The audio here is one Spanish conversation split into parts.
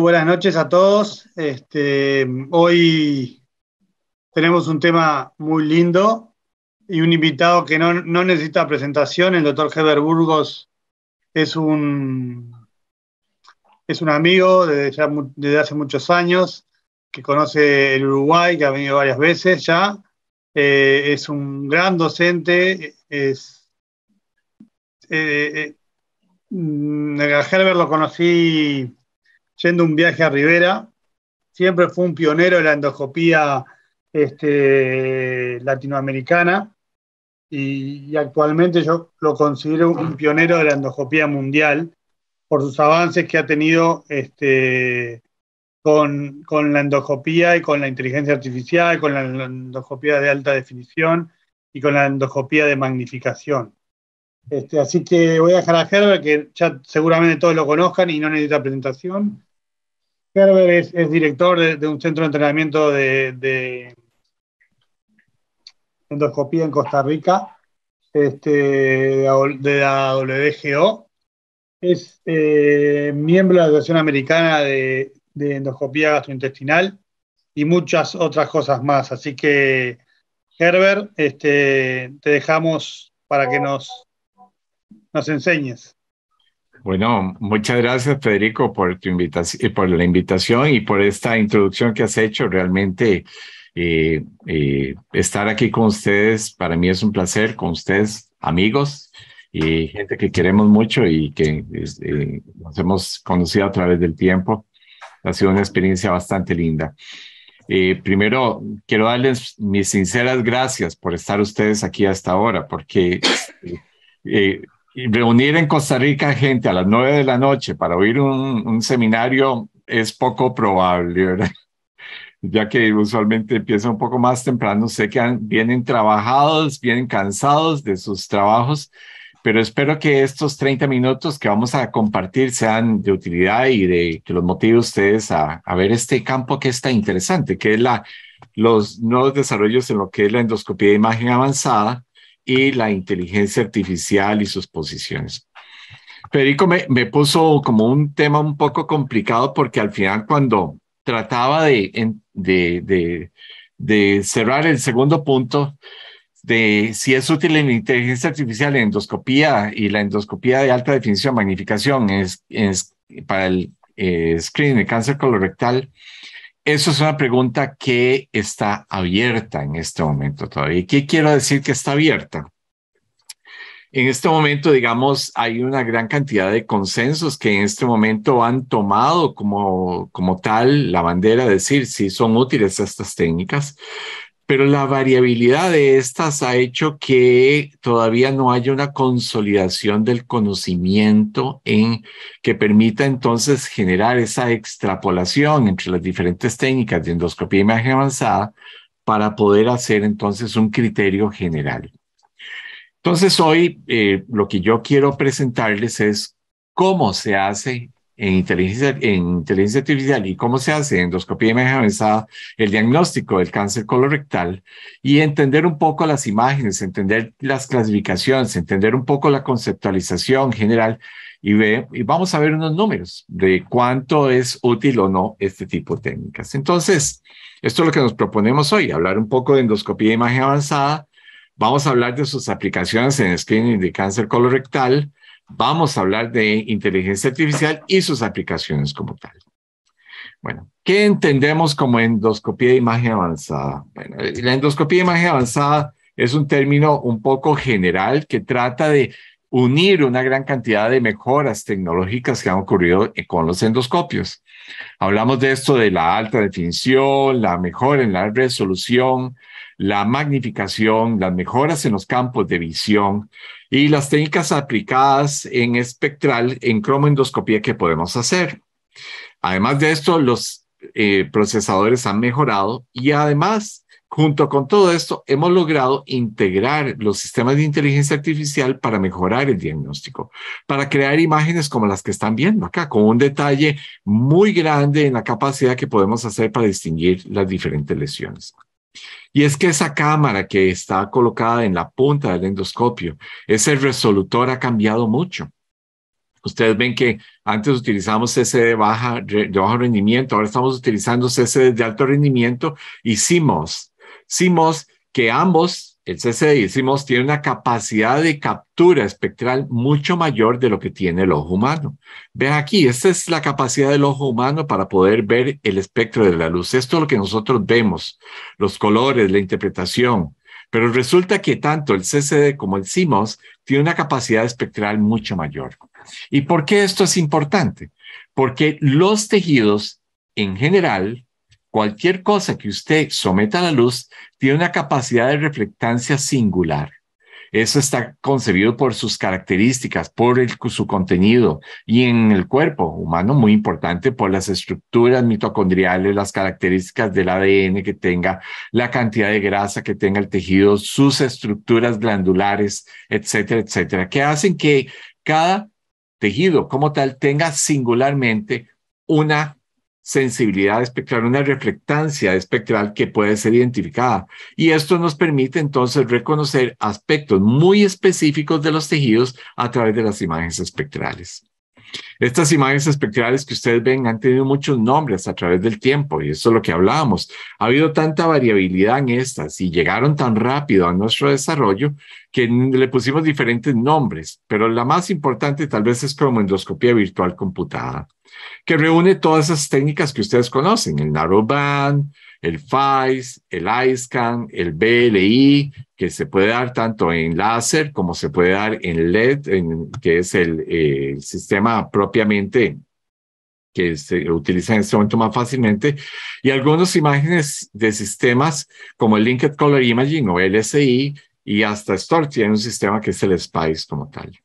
buenas noches a todos. Este, hoy tenemos un tema muy lindo y un invitado que no, necesita presentación. El doctor Heber Burgos es un, es un amigo desde, hace muchos años que conoce el Uruguay, que ha venido varias veces ya. Eh, es un gran docente, es. Eh, eh, mm, Herbert lo conocí yendo un viaje a Rivera, siempre fue un pionero de la endoscopía este, latinoamericana y, actualmente yo lo considero un pionero de la endoscopía mundial por sus avances que ha tenido este, con, la endoscopía y con la inteligencia artificial, con la endoscopía de alta definición y con la endoscopía de magnificación. Este, así que voy a dejar a Gerber que ya seguramente todos lo conozcan y no necesita presentación. Gerber es, director de, un centro de entrenamiento de, endoscopía en Costa Rica, este, de la WGO. Es eh, miembro de la Asociación Americana de, Endoscopía Gastrointestinal y muchas otras cosas más. Así que, Herbert, este, te dejamos para que nos, nos enseñes. Bueno, muchas gracias Federico por tu invitación, eh, por la invitación y por esta introducción que has hecho. Realmente eh, eh, estar aquí con ustedes para mí es un placer, con ustedes amigos y gente que queremos mucho y que nos hemos conocido a través del tiempo. Ha sido una experiencia bastante linda. primero, quiero darles mis sinceras gracias por estar ustedes aquí hasta ahora, porque reunir en Costa Rica gente a las nueve de la noche para oír un, seminario es poco probable, ¿verdad? ya que usualmente empieza un poco más temprano, sé que vienen trabajados, vienen cansados de sus trabajos, pero espero que estos 30 minutos que vamos a compartir sean de utilidad y de que los motive ustedes a, ver este campo que está interesante, que es la, los nuevos desarrollos en lo que es la endoscopía de imagen avanzada y la inteligencia artificial y sus posiciones. Federico me, me puso como un tema un poco complicado porque al final cuando trataba de, de, de, cerrar el segundo punto, de si es útil en inteligencia artificial en endoscopía y la endoscopía de alta definición, magnificación, es, para el eh, screening de cáncer colorectal, eso es una pregunta que está abierta en este momento todavía. ¿Qué quiero decir que está abierta? En este momento, digamos, hay una gran cantidad de consensos que en este momento han tomado como, como tal la bandera de decir si son útiles estas técnicas, pero la variabilidad de estas ha hecho que todavía no haya una consolidación del conocimiento en que permita entonces generar esa extrapolación entre las diferentes técnicas de endoscopía y e imagen avanzada para poder hacer entonces un criterio general. Entonces hoy eh, lo que yo quiero presentarles es cómo se hace en inteligencia, en inteligencia artificial y cómo se hace endoscopía de imagen avanzada, el diagnóstico del cáncer colorectal y entender un poco las imágenes, entender las clasificaciones, entender un poco la conceptualización general y, ve, y vamos a ver unos números de cuánto es útil o no este tipo de técnicas. Entonces, esto es lo que nos proponemos hoy, hablar un poco de endoscopía de imagen avanzada. Vamos a hablar de sus aplicaciones en screening de cáncer colorectal, vamos a hablar de inteligencia artificial y sus aplicaciones como tal. Bueno, ¿qué entendemos como endoscopía de imagen avanzada? Bueno, la endoscopía de imagen avanzada es un término un poco general que trata de unir una gran cantidad de mejoras tecnológicas que han ocurrido con los endoscopios. Hablamos de esto de la alta definición, la mejora en la resolución, la magnificación, las mejoras en los campos de visión y las técnicas aplicadas en espectral en cromoendoscopía que podemos hacer. Además de esto, los eh, procesadores han mejorado y además, junto con todo esto, hemos logrado integrar los sistemas de inteligencia artificial para mejorar el diagnóstico, para crear imágenes como las que están viendo acá, con un detalle muy grande en la capacidad que podemos hacer para distinguir las diferentes lesiones. Y es que esa cámara que está colocada en la punta del endoscopio, ese resolutor ha cambiado mucho. Ustedes ven que antes utilizamos ese de, bajo rendimiento, ahora estamos utilizando CCD de alto rendimiento y CMOS. CMOS, que ambos el el CMOS tiene una capacidad de captura espectral mucho mayor de lo que tiene el ojo humano. Vean aquí, esta es la capacidad del ojo humano para poder ver el espectro de la luz. Esto es lo que nosotros vemos, los colores, la interpretación. Pero resulta que tanto el CCD como el CMOS tiene una capacidad espectral mucho mayor. ¿Y por qué esto es importante? Porque los tejidos en general Cualquier cosa que usted someta a la luz tiene una capacidad de reflectancia singular. Eso está concebido por sus características, por su contenido y en el cuerpo humano, muy importante, por las estructuras mitocondriales, las características del ADN que tenga, la cantidad de grasa que tenga el tejido, sus estructuras glandulares, etcétera, etcétera, que hacen que cada tejido como tal tenga singularmente una sensibilidad espectral, una reflectancia espectral que puede ser identificada. Y esto nos permite entonces reconocer aspectos muy específicos de los tejidos a través de las imágenes espectrales. Estas imágenes espectrales que ustedes ven han tenido muchos nombres a través del tiempo y eso es lo que hablábamos. Ha habido tanta variabilidad en estas y llegaron tan rápido a nuestro desarrollo que le pusimos diferentes nombres, pero la más importante tal vez es como endoscopia virtual computada, que reúne todas esas técnicas que ustedes conocen, el band, el FICE, el iScan, el BLI, que se puede dar tanto en láser como se puede dar en LED, que es el, eh, el sistema propiamente que se utiliza en este momento más fácilmente, y algunas imágenes de sistemas como el Linked Color Imaging o LSI, y hasta store tiene un sistema que es el SPICE como tal.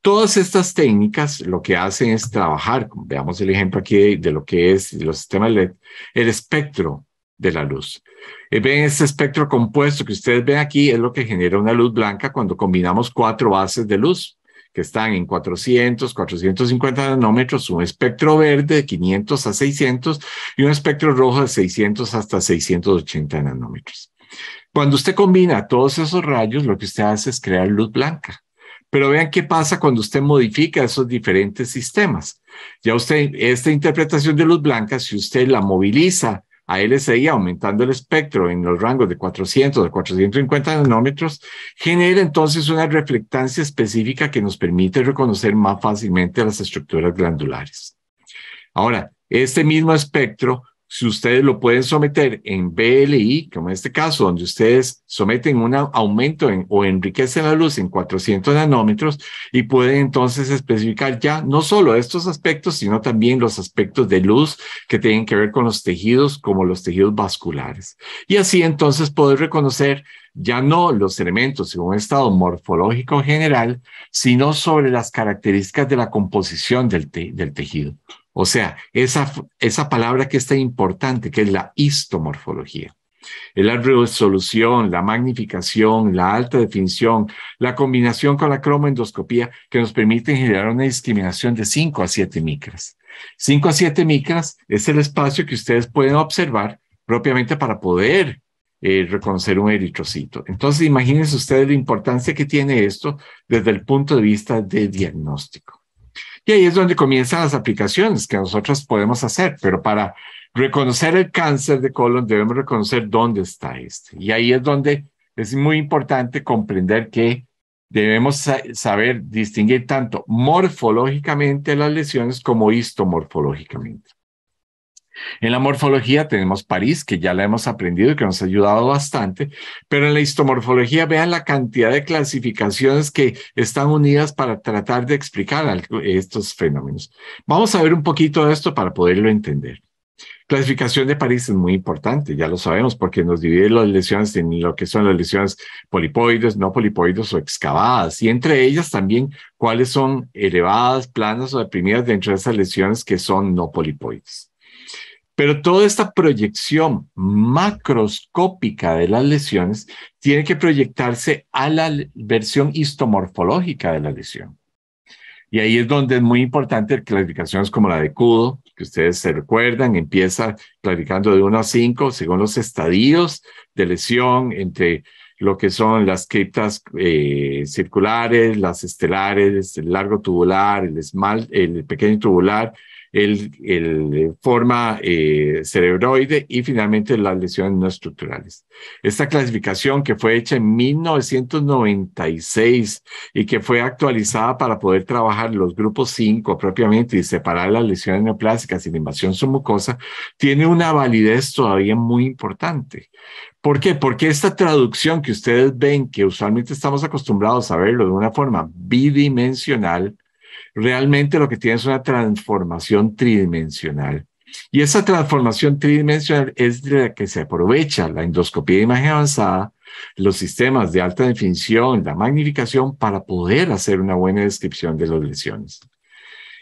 Todas estas técnicas lo que hacen es trabajar, veamos el ejemplo aquí de, lo que es los sistemas LED, el espectro de la luz. Eh, ven este espectro compuesto que ustedes ven aquí es lo que genera una luz blanca cuando combinamos cuatro bases de luz que están en 400, 450 nanómetros, un espectro verde de 500 a 600 y un espectro rojo de 600 hasta 680 nanómetros. Cuando usted combina todos esos rayos, lo que usted hace es crear luz blanca. Pero vean qué pasa cuando usted modifica esos diferentes sistemas. Ya usted, esta interpretación de luz blanca, si usted la moviliza a LCI aumentando el espectro en los rangos de 400 a 450 nanómetros, genera entonces una reflectancia específica que nos permite reconocer más fácilmente las estructuras glandulares. Ahora, este mismo espectro si ustedes lo pueden someter en BLI, como en este caso, donde ustedes someten un aumento en, o enriquecen la luz en 400 nanómetros y pueden entonces especificar ya no solo estos aspectos, sino también los aspectos de luz que tienen que ver con los tejidos, como los tejidos vasculares. Y así entonces poder reconocer ya no los elementos en un estado morfológico general, sino sobre las características de la composición del tejido. O sea, esa, palabra que está importante, que es la histomorfología. Es la resolución, la magnificación, la alta definición, la combinación con la cromoendoscopía que nos permite generar una discriminación de 5 a 7 micras. 5 a 7 micras es el espacio que ustedes pueden observar propiamente para poder eh, reconocer un eritrocito. Entonces, imagínense ustedes la importancia que tiene esto desde el punto de vista de diagnóstico. Y ahí es donde comienzan las aplicaciones que nosotros podemos hacer, pero para reconocer el cáncer de colon debemos reconocer dónde está este. Y ahí es donde es muy importante comprender que debemos saber distinguir tanto morfológicamente las lesiones como histomorfológicamente. En la morfología tenemos París, que ya la hemos aprendido y que nos ha ayudado bastante, pero en la histomorfología vean la cantidad de clasificaciones que están unidas para tratar de explicar estos fenómenos. Vamos a ver un poquito de esto para poderlo entender. Clasificación de París es muy importante, ya lo sabemos, porque nos divide las lesiones en lo que son las lesiones polipoides, no polipoides o excavadas, y entre ellas también cuáles son elevadas, planas o deprimidas dentro de esas lesiones que son no polipoides. Pero toda esta proyección macroscópica de las lesiones tiene que proyectarse a la versión histomorfológica de la lesión. Y ahí es donde es muy importante clasificaciones como la de CUDO, que ustedes se recuerdan, empieza clasificando de 1 a 5 según los estadios de lesión entre lo que son las criptas eh, circulares, las estelares, el largo tubular, el, el pequeño tubular, el, el eh, forma eh, cerebroide y finalmente las lesiones no estructurales. Esta clasificación que fue hecha en 1996 y que fue actualizada para poder trabajar los grupos 5 propiamente y separar las lesiones neoplásicas y la invasión submucosa, tiene una validez todavía muy importante. ¿Por qué? Porque esta traducción que ustedes ven, que usualmente estamos acostumbrados a verlo de una forma bidimensional, realmente lo que tiene es una transformación tridimensional. Y esa transformación tridimensional es de la que se aprovecha la endoscopía de imagen avanzada, los sistemas de alta definición, la magnificación, para poder hacer una buena descripción de las lesiones.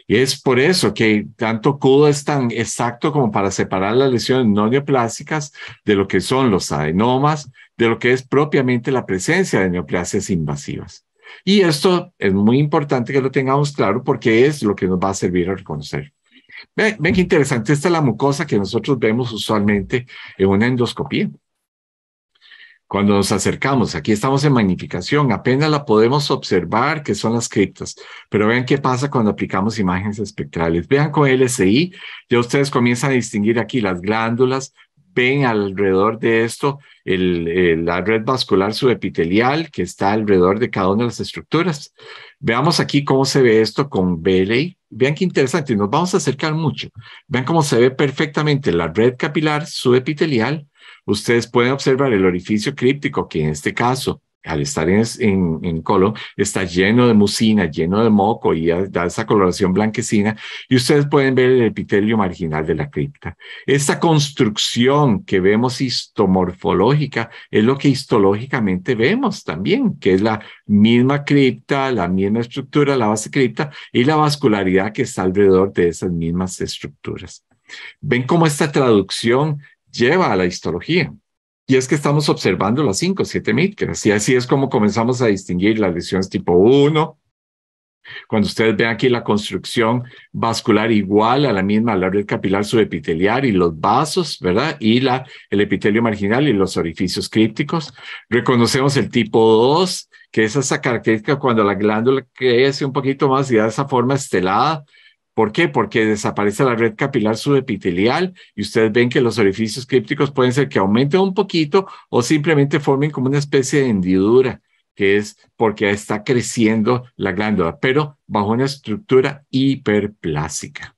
Y es por eso que tanto CUDA es tan exacto como para separar las lesiones no neoplásicas de lo que son los adenomas, de lo que es propiamente la presencia de neoplasias invasivas. Y esto es muy importante que lo tengamos claro porque es lo que nos va a servir a reconocer. Ven, qué interesante, esta es la mucosa que nosotros vemos usualmente en una endoscopía. Cuando nos acercamos, aquí estamos en magnificación, apenas la podemos observar que son las criptas, pero vean qué pasa cuando aplicamos imágenes espectrales. Vean con LSI, ya ustedes comienzan a distinguir aquí las glándulas, ven alrededor de esto eh, la red vascular subepitelial que está alrededor de cada una de las estructuras. Veamos aquí cómo se ve esto con Bailey. Vean qué interesante, nos vamos a acercar mucho. Vean cómo se ve perfectamente la red capilar subepitelial. Ustedes pueden observar el orificio críptico, que en este caso al estar en, en, en, colon, está lleno de mucina, lleno de moco y da esa coloración blanquecina. Y ustedes pueden ver el epitelio marginal de la cripta. Esta construcción que vemos histomorfológica es lo que histológicamente vemos también, que es la misma cripta, la misma estructura, la base cripta y la vascularidad que está alrededor de esas mismas estructuras. Ven cómo esta traducción lleva a la histología. Y es que estamos observando las 5, 7 micras. Y así es como comenzamos a distinguir las lesiones tipo 1. Cuando ustedes ven aquí la construcción vascular igual a la misma, la red capilar subepiteliar y los vasos, ¿verdad? Y la, el epitelio marginal y los orificios crípticos. Reconocemos el tipo 2, que es esa característica cuando la glándula crece un poquito más y da esa forma estelada, ¿Por qué? Porque desaparece la red capilar subepitelial y ustedes ven que los orificios crípticos pueden ser que aumenten un poquito o simplemente formen como una especie de hendidura, que es porque está creciendo la glándula, pero bajo una estructura hiperplásica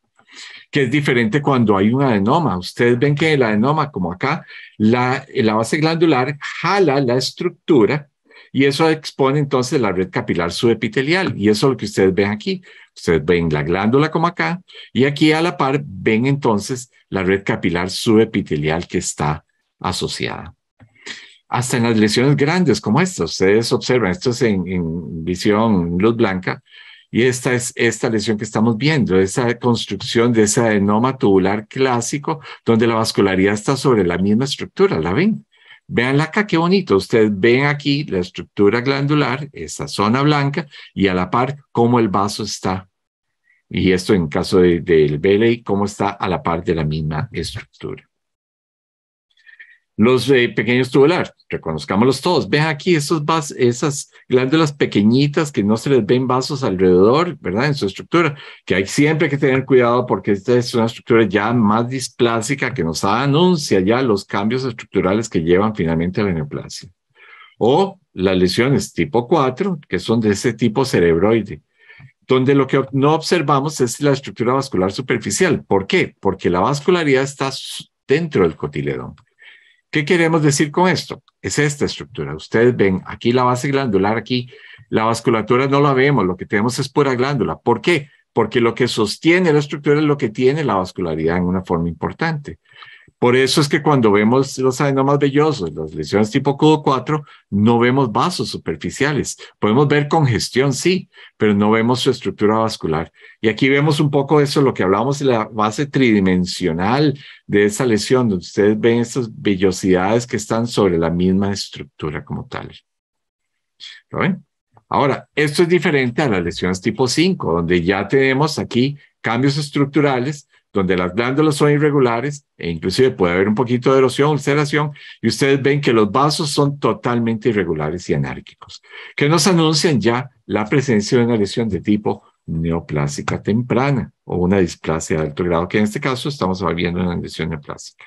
que es diferente cuando hay un adenoma. Ustedes ven que el adenoma, como acá, la, la base glandular jala la estructura y eso expone entonces la red capilar subepitelial. Y eso es lo que ustedes ven aquí. Ustedes ven la glándula como acá. Y aquí a la par ven entonces la red capilar subepitelial que está asociada. Hasta en las lesiones grandes como esta. Ustedes observan, esto es en, en visión luz blanca. Y esta es esta lesión que estamos viendo, esa construcción de ese enoma tubular clásico, donde la vascularidad está sobre la misma estructura, ¿la ven? Vean acá, qué bonito. Ustedes ven aquí la estructura glandular, esta zona blanca, y a la par cómo el vaso está. Y esto en caso del de, cómo está a la par de la misma estructura los eh, pequeños tubulares, reconozcámoslos todos. Ves aquí esos vas, esas glándulas pequeñitas que no se les ven vasos alrededor, ¿verdad? En su estructura, que hay siempre que tener cuidado porque esta es una estructura ya más displásica que nos anuncia ya los cambios estructurales que llevan finalmente a la neoplasia. O las lesiones tipo 4, que son de ese tipo cerebroide donde lo que no observamos es la estructura vascular superficial. ¿Por qué? Porque la vascularidad está dentro del cotiledón. ¿Qué queremos decir con esto? Es esta estructura. Ustedes ven aquí la base glandular, aquí la vasculatura no la vemos, lo que tenemos es pura glándula. ¿Por qué? Porque lo que sostiene la estructura es lo que tiene la vascularidad en una forma importante. Por eso es que cuando vemos los adenomas vellosos, las lesiones tipo CUDO4, no vemos vasos superficiales. Podemos ver congestión, sí, pero no vemos su estructura vascular. Y aquí vemos un poco eso, lo que hablamos de la base tridimensional de esa lesión, donde ustedes ven esas vellosidades que están sobre la misma estructura como tal. ¿Lo ven? Ahora, esto es diferente a las lesiones tipo 5, donde ya tenemos aquí cambios estructurales donde las glándulas son irregulares e inclusive puede haber un poquito de erosión, ulceración, y ustedes ven que los vasos son totalmente irregulares y anárquicos, que nos anuncian ya la presencia de una lesión de tipo neoplásica temprana o una displasia de alto grado, que en este caso estamos viendo una lesión neoplásica.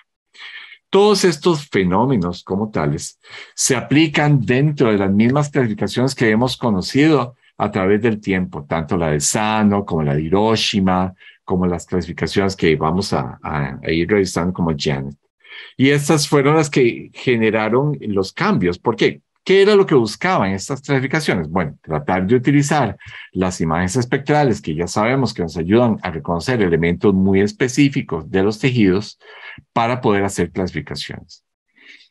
Todos estos fenómenos como tales se aplican dentro de las mismas clasificaciones que hemos conocido a través del tiempo, tanto la de Sano como la de Hiroshima, como las clasificaciones que vamos a, ir revisando como Janet. Y estas fueron las que generaron los cambios. ¿Por qué? ¿Qué era lo que buscaban estas clasificaciones? Bueno, tratar de utilizar las imágenes espectrales que ya sabemos que nos ayudan a reconocer elementos muy específicos de los tejidos para poder hacer clasificaciones.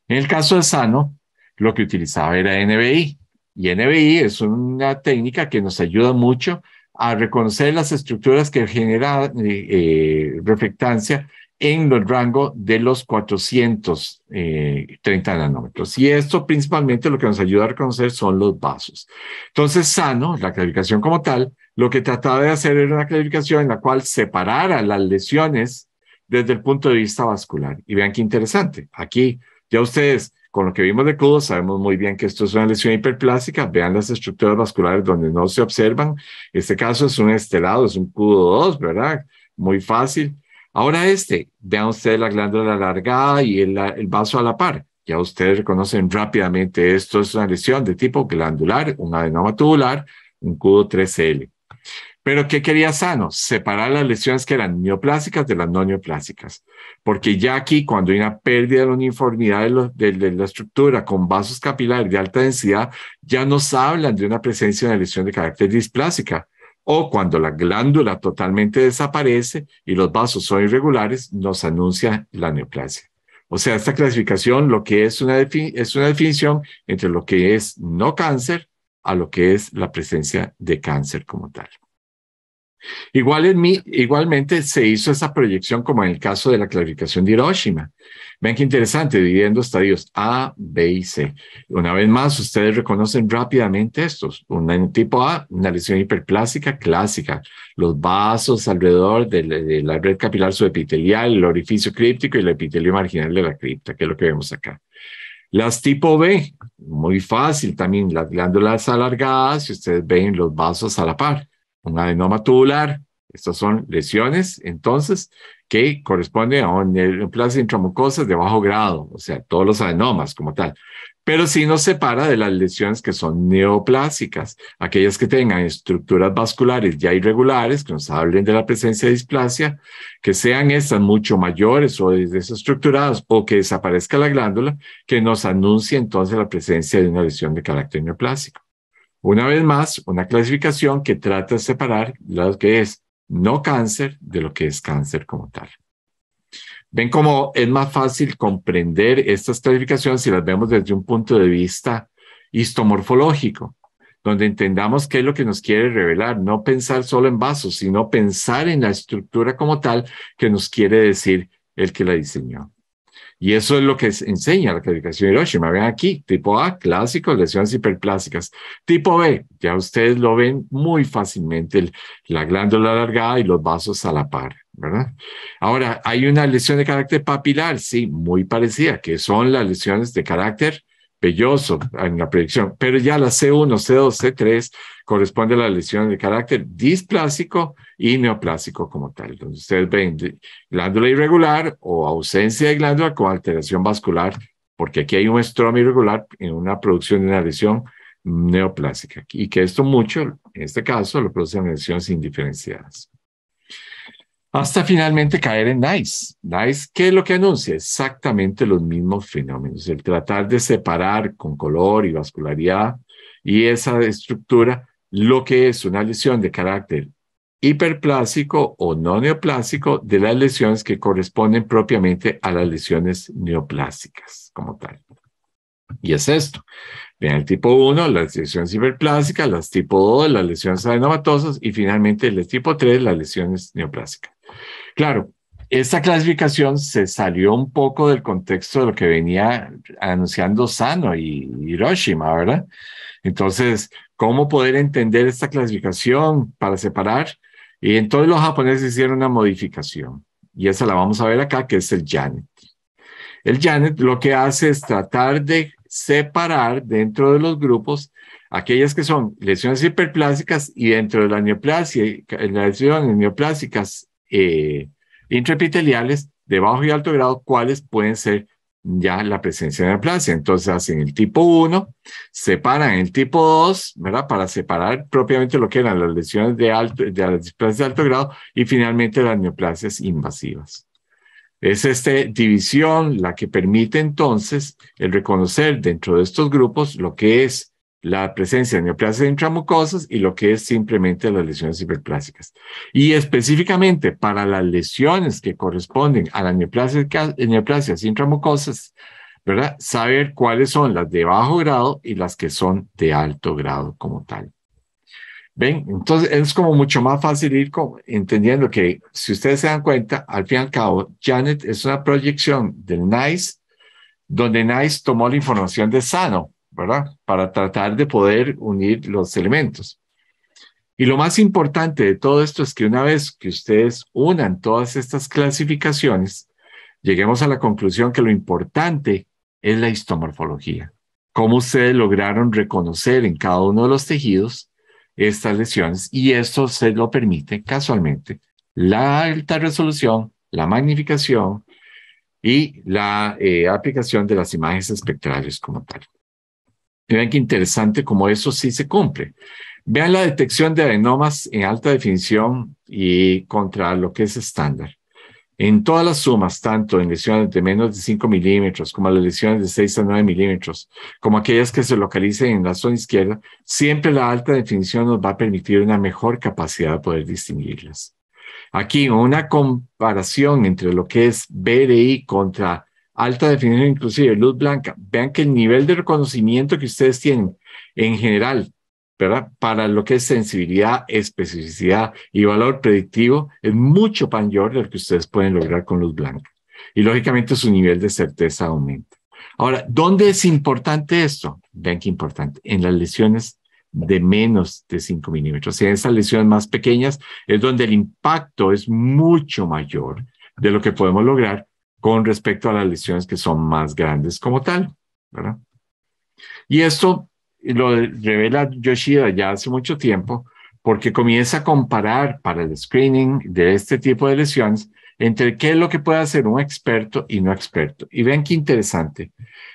En el caso de Sano, lo que utilizaba era NBI. Y NBI es una técnica que nos ayuda mucho a reconocer las estructuras que generan eh, eh, reflectancia en el rango de los 430 eh, nanómetros. Y esto principalmente lo que nos ayuda a reconocer son los vasos. Entonces, sano, la clasificación como tal, lo que trataba de hacer era una clasificación en la cual separara las lesiones desde el punto de vista vascular. Y vean qué interesante. Aquí ya ustedes, con lo que vimos de cudo sabemos muy bien que esto es una lesión hiperplástica. Vean las estructuras vasculares donde no se observan. Este caso es un estelado, es un cudo 2, ¿verdad? Muy fácil. Ahora este, vean ustedes la glándula alargada y el, vaso a la par. Ya ustedes reconocen rápidamente esto es una lesión de tipo glandular, un adenoma tubular, un cudo 3L. Pero ¿qué quería Sano? Separar las lesiones que eran neoplásicas de las no neoplásicas porque ya aquí cuando hay una pérdida de la uniformidad de, la estructura con vasos capilares de alta densidad, ya nos hablan de una presencia de una lesión de carácter displásica. O cuando la glándula totalmente desaparece y los vasos son irregulares, nos anuncia la neoplasia. O sea, esta clasificación lo que es una, es una definición entre lo que es no cáncer a lo que es la presencia de cáncer como tal. Igual igualmente se hizo esa proyección como en el caso de la clarificación de Hiroshima. ven qué interesante, dividiendo estadios A, B y C. Una vez más, ustedes reconocen rápidamente estos. Un tipo A, una lesión hiperplásica clásica. Los vasos alrededor de la, red capilar subepitelial, el orificio críptico y el epitelio marginal de la cripta, que es lo que vemos acá. Las tipo B, muy fácil también, las glándulas alargadas, si ustedes ven los vasos a la par un adenoma tubular. Estas son lesiones, entonces, que corresponden a un neoplasia intramucosa de bajo grado, o sea, todos los adenomas como tal. Pero sí nos separa de las lesiones que son neoplásicas, aquellas que tengan estructuras vasculares ya irregulares, que nos hablen de la presencia de displasia, que sean estas mucho mayores o desestructuradas o que desaparezca la glándula, que nos anuncie entonces la presencia de una lesión de carácter neoplásico. Una vez más, una clasificación que trata de separar lo que es no cáncer de lo que es cáncer como tal. Ven cómo es más fácil comprender estas clasificaciones si las vemos desde un punto de vista histomorfológico, donde entendamos qué es lo que nos quiere revelar, no pensar solo en vasos, sino pensar en la estructura como tal que nos quiere decir el que la diseñó. Y eso es lo que enseña la calificación de Hiroshima. Ven aquí, tipo A, clásico, lesiones hiperplásicas. Tipo B, ya ustedes lo ven muy fácilmente, la glándula alargada y los vasos a la par, ¿verdad? Ahora, hay una lesión de carácter papilar, sí, muy parecida, que son las lesiones de carácter Belloso en la predicción, pero ya la C1, C2, C3 corresponde a la lesión de carácter displásico y neoplásico como tal, Entonces ustedes ven glándula irregular o ausencia de glándula con alteración vascular, porque aquí hay un estroma irregular en una producción de una lesión neoplásica y que esto mucho, en este caso, lo producen lesiones indiferenciadas hasta finalmente caer en Nice. Nice, ¿qué es lo que anuncia? Exactamente los mismos fenómenos, el tratar de separar con color y vascularidad y esa estructura lo que es una lesión de carácter hiperplásico o no neoplásico de las lesiones que corresponden propiamente a las lesiones neoplásicas como tal. Y es esto el tipo 1, las lesiones hiperplásicas, las tipo 2, las lesiones adenomatosas y finalmente el tipo 3, las lesiones neoplásicas. Claro, esta clasificación se salió un poco del contexto de lo que venía anunciando Sano y Hiroshima, ¿verdad? Entonces, ¿cómo poder entender esta clasificación para separar? Y entonces los japoneses hicieron una modificación y esa la vamos a ver acá, que es el Janet. El Janet lo que hace es tratar de separar dentro de los grupos aquellas que son lesiones hiperplásicas y dentro de la neoplasia, las lesiones neoplásicas eh, intraepiteliales de bajo y alto grado, cuáles pueden ser ya la presencia de neoplasia. Entonces hacen el tipo 1, separan el tipo 2, ¿verdad? Para separar propiamente lo que eran las lesiones de alto, de las de alto grado y finalmente las neoplasias invasivas. Es esta división la que permite entonces el reconocer dentro de estos grupos lo que es la presencia de neoplasias intramucosas y lo que es simplemente las lesiones hiperplásicas. Y específicamente para las lesiones que corresponden a las neoplasias, neoplasias intramucosas, ¿verdad? Saber cuáles son las de bajo grado y las que son de alto grado como tal. ¿Ven? Entonces es como mucho más fácil ir entendiendo que si ustedes se dan cuenta, al fin y al cabo, Janet es una proyección del NICE, donde NICE tomó la información de Sano, ¿verdad? Para tratar de poder unir los elementos. Y lo más importante de todo esto es que una vez que ustedes unan todas estas clasificaciones, lleguemos a la conclusión que lo importante es la histomorfología, cómo ustedes lograron reconocer en cada uno de los tejidos estas lesiones y esto se lo permite casualmente la alta resolución, la magnificación y la eh, aplicación de las imágenes espectrales como tal. Vean qué interesante como eso sí se cumple. Vean la detección de adenomas en alta definición y contra lo que es estándar. En todas las sumas, tanto en lesiones de menos de 5 milímetros como las lesiones de 6 a 9 milímetros, como aquellas que se localicen en la zona izquierda, siempre la alta definición nos va a permitir una mejor capacidad de poder distinguirlas. Aquí una comparación entre lo que es BDI contra alta definición, inclusive luz blanca. Vean que el nivel de reconocimiento que ustedes tienen en general ¿verdad? Para lo que es sensibilidad, especificidad y valor predictivo, es mucho mayor de lo que ustedes pueden lograr con los blancos. Y lógicamente su nivel de certeza aumenta. Ahora, ¿dónde es importante esto? Vean qué importante. En las lesiones de menos de 5 milímetros. O sea, en esas lesiones más pequeñas es donde el impacto es mucho mayor de lo que podemos lograr con respecto a las lesiones que son más grandes como tal. ¿verdad? Y esto lo revela Yoshida ya hace mucho tiempo, porque comienza a comparar para el screening de este tipo de lesiones entre qué es lo que puede hacer un experto y no experto. Y ven qué interesante.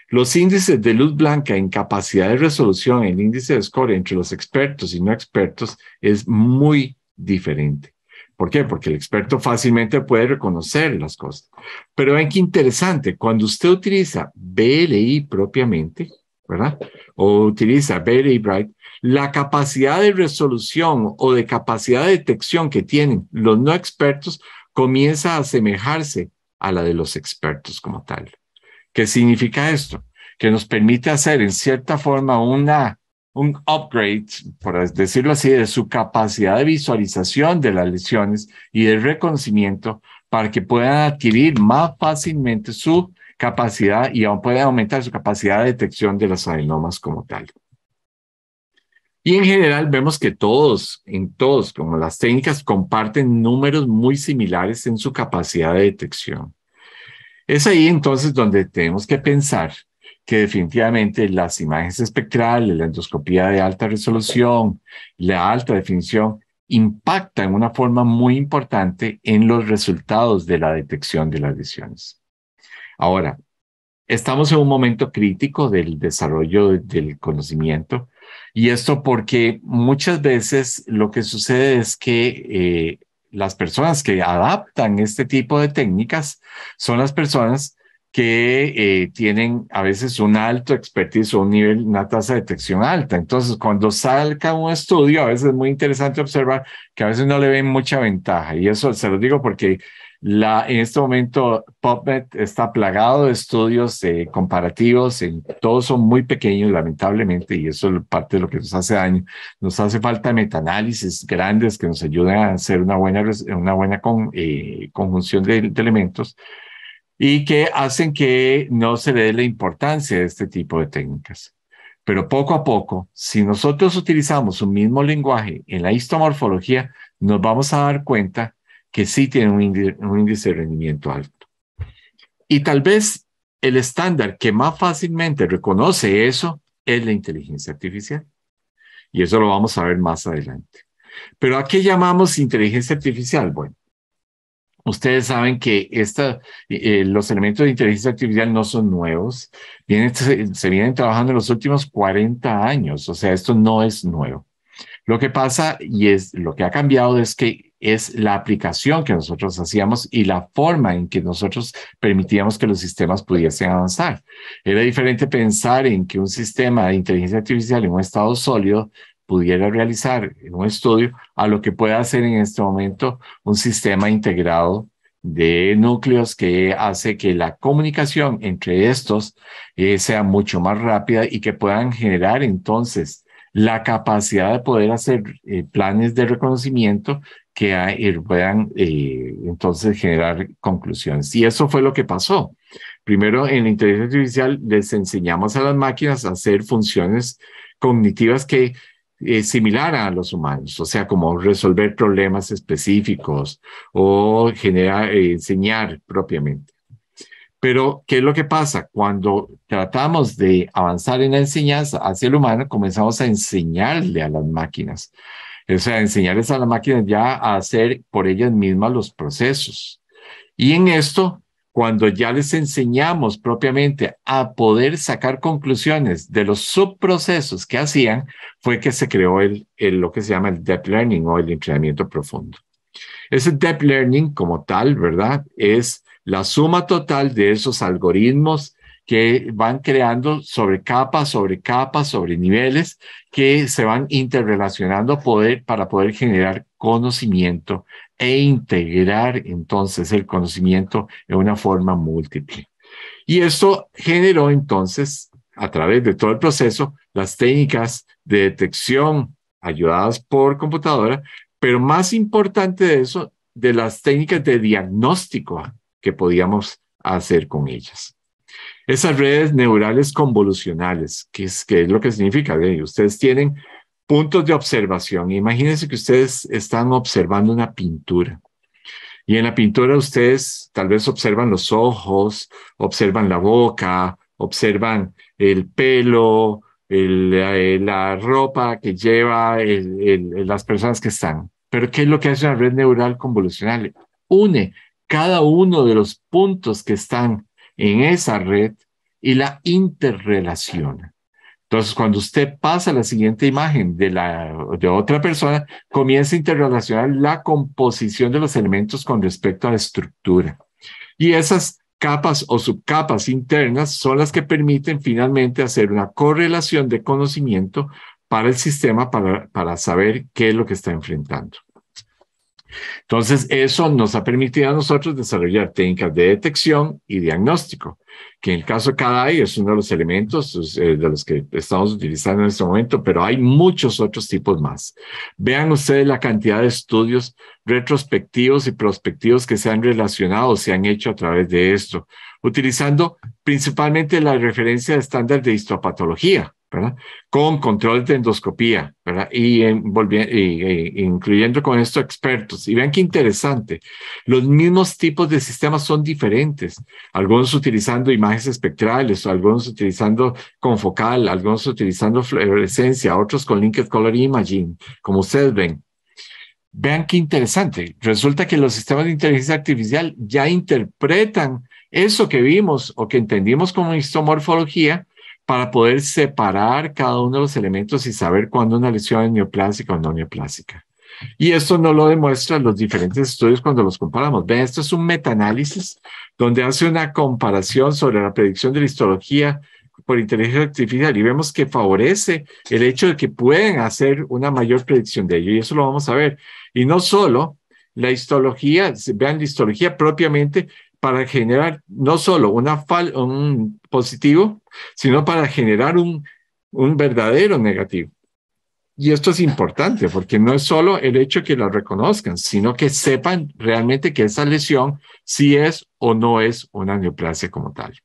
Los índices de luz blanca en capacidad de resolución, el índice de score entre los expertos y no expertos es muy diferente. ¿Por qué? Porque el experto fácilmente puede reconocer las cosas. Pero ven qué interesante, cuando usted utiliza BLI propiamente, ¿verdad? O utiliza very Bright, la capacidad de resolución o de capacidad de detección que tienen los no expertos comienza a asemejarse a la de los expertos como tal. ¿Qué significa esto? Que nos permite hacer en cierta forma una, un upgrade, por decirlo así, de su capacidad de visualización de las lesiones y de reconocimiento para que puedan adquirir más fácilmente su capacidad y aún puede aumentar su capacidad de detección de los adenomas como tal. Y en general vemos que todos, en todos, como las técnicas, comparten números muy similares en su capacidad de detección. Es ahí entonces donde tenemos que pensar que definitivamente las imágenes espectrales, la endoscopía de alta resolución, la alta definición, impactan en una forma muy importante en los resultados de la detección de las lesiones. Ahora, estamos en un momento crítico del desarrollo del conocimiento y esto porque muchas veces lo que sucede es que eh, las personas que adaptan este tipo de técnicas son las personas que eh, tienen a veces un alto expertise o un nivel, una tasa de detección alta. Entonces, cuando salga un estudio, a veces es muy interesante observar que a veces no le ven mucha ventaja. Y eso se lo digo porque en este momento, PubMed está plagado de estudios eh, comparativos, en, todos son muy pequeños, lamentablemente, y eso es parte de lo que nos hace daño. Nos hace falta metaanálisis grandes que nos ayuden a hacer una buena, una buena eh, conjunción de, elementos y que hacen que no se dé la importancia de este tipo de técnicas. Pero poco a poco, si nosotros utilizamos un mismo lenguaje en la histomorfología, nos vamos a dar cuenta que sí tiene un índice, de rendimiento alto. Y tal vez el estándar que más fácilmente reconoce eso es la inteligencia artificial. Y eso lo vamos a ver más adelante. Pero ¿a qué llamamos inteligencia artificial? Bueno, ustedes saben que esta, eh, eh, los elementos de inteligencia artificial no son nuevos, vienen, se, se, vienen trabajando en los últimos 40 años, o sea, esto no es nuevo. Lo que pasa y es lo que ha cambiado es que es la aplicación que nosotros hacíamos y la forma en que nosotros permitíamos que los sistemas pudiesen avanzar. Era diferente pensar en que un sistema de inteligencia artificial en un estado sólido pudiera realizar un estudio a lo que puede hacer en este momento un sistema integrado de núcleos que hace que la comunicación entre estos eh, sea mucho más rápida y que puedan generar entonces la capacidad de poder hacer eh, planes de reconocimiento que puedan eh, entonces generar conclusiones. Y eso fue lo que pasó. Primero, en la inteligencia artificial les enseñamos a las máquinas a hacer funciones cognitivas que eh, similar a los humanos, o sea, como resolver problemas específicos o generar, eh, enseñar propiamente. Pero, ¿qué es lo que pasa? Cuando tratamos de avanzar en la enseñanza hacia el humano, comenzamos a enseñarle a las máquinas o sea, enseñarles a las máquinas ya a hacer por ellas mismas los procesos. Y en esto, cuando ya les enseñamos propiamente a poder sacar conclusiones de los subprocesos que hacían, fue que se creó el, lo que se llama el deep learning o el entrenamiento profundo. Ese deep learning como tal, ¿verdad? Es la suma total de esos algoritmos, que van creando sobre capas, sobre capas, sobre niveles que se van interrelacionando poder, para poder generar conocimiento e integrar entonces el conocimiento en una forma múltiple. Y esto generó entonces, a través de todo el proceso, las técnicas de detección ayudadas por computadora, pero más importante de eso, de las técnicas de diagnóstico que podíamos hacer con ellas. Esas redes neurales convolucionales, que es, lo que significa, ¿eh? ustedes tienen puntos de observación. Imagínense que ustedes están observando una pintura. Y en la pintura ustedes tal vez observan los ojos, observan la boca, observan el pelo, eh, la, ropa que lleva las personas que están. Pero ¿qué es lo que hace una red neural convolucional? Une cada uno de los puntos que están en esa red y la interrelaciona. Entonces, cuando usted pasa a la siguiente imagen de, la, otra persona, comienza a interrelacionar la composición de los elementos con respecto a la estructura. Y esas capas o subcapas internas son las que permiten finalmente hacer una correlación de conocimiento para el sistema para, para saber qué es lo que está enfrentando. Entonces, eso nos ha permitido a nosotros desarrollar técnicas de detección y diagnóstico, que en el caso de CADAI es uno de los elementos eh, de los que estamos utilizando en este momento, pero hay muchos otros tipos más. Vean ustedes la cantidad de estudios retrospectivos y prospectivos que se han relacionado, se han hecho a través de esto, utilizando principalmente la referencia de estándar de histopatología con control de endoscopía, ¿verdad? Y, incluyendo con esto expertos. Y vean qué interesante. Los mismos tipos de sistemas son diferentes. Algunos utilizando imágenes espectrales, algunos utilizando confocal, algunos utilizando fluorescencia, otros con linked color imaging, como ustedes ven. Vean qué interesante. Resulta que los sistemas de inteligencia artificial ya interpretan eso que vimos o que entendimos como histomorfología para poder separar cada uno de los elementos y saber cuándo una lesión es neoplásica o no neoplásica. Y esto no lo demuestran los diferentes estudios cuando los comparamos. Vean, esto es un metaanálisis donde hace una comparación sobre la predicción de la histología por inteligencia artificial y vemos que favorece el hecho de que pueden hacer una mayor predicción de ello y eso lo vamos a ver. Y no solo la histología, vean la histología propiamente, para generar no solo una un positivo, sino para generar un, verdadero negativo. Y esto es importante porque no es solo el hecho que la reconozcan, sino que sepan realmente que esa lesión sí es o no es una neoplasia como tal.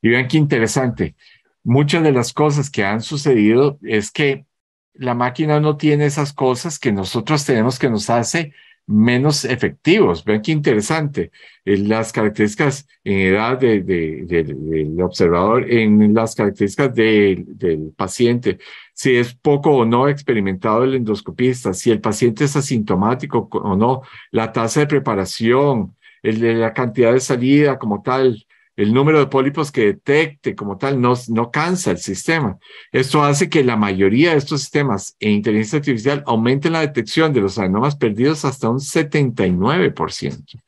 Y vean qué interesante. Muchas de las cosas que han sucedido es que la máquina no tiene esas cosas que nosotros tenemos que nos hace menos efectivos. Vean qué interesante. Eh, las características en edad del observador, en las características del paciente, si es poco o no experimentado el endoscopista, si el paciente es asintomático o no, la tasa de preparación, la cantidad de salida como tal, el número de pólipos que detecte como tal no, no cansa el sistema. Esto hace que la mayoría de estos sistemas en inteligencia artificial aumenten la detección de los adenomas perdidos hasta un 79%.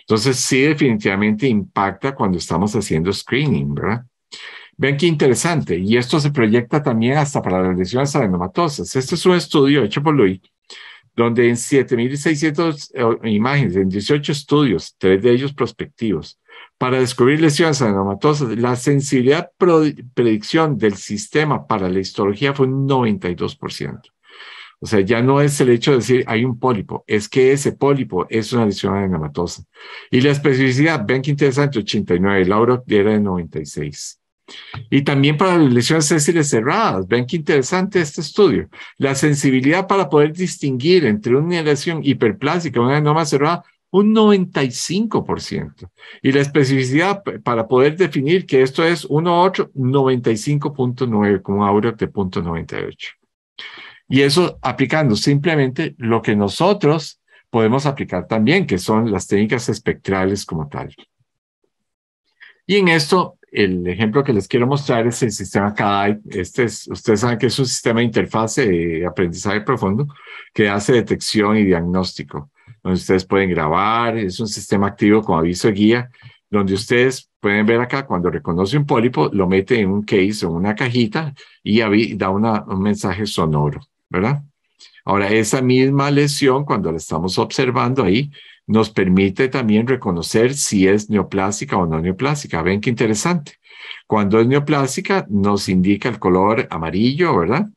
Entonces, sí, definitivamente impacta cuando estamos haciendo screening, ¿verdad? ¿Ven qué interesante. Y esto se proyecta también hasta para las lesiones adenomatosas. Este es un estudio hecho por Luis, donde en 7.600 eh, imágenes, en 18 estudios, tres de ellos prospectivos, para descubrir lesiones adenomatosas, La sensibilidad predicción del sistema para la histología fue un 92%. O sea, ya no es el hecho de decir hay un pólipo, es que ese pólipo es una lesión adenomatosa. Y la especificidad, ¿ven qué interesante, 89, Laura era de 96. Y también para las lesiones sésiles cerradas, ¿ven qué interesante este estudio. La sensibilidad para poder distinguir entre una lesión hiperplásica o una adenoma cerrada un 95%. Y la especificidad para poder definir que esto es 1.8, 95.9 como Aureo de 0.98. Y eso aplicando simplemente lo que nosotros podemos aplicar también, que son las técnicas espectrales como tal. Y en esto, el ejemplo que les quiero mostrar es el sistema KAI Este es, ustedes saben que es un sistema de interfase de aprendizaje profundo que hace detección y diagnóstico donde ustedes pueden grabar. Es un sistema activo con aviso guía, donde ustedes pueden ver acá cuando reconoce un pólipo, lo mete en un case o una cajita y da un mensaje sonoro, ¿verdad? Ahora, esa misma lesión, cuando la estamos observando ahí, nos permite también reconocer si es neoplásica o no neoplásica. Ven qué interesante. Cuando es neoplásica, nos indica el color amarillo, ¿verdad?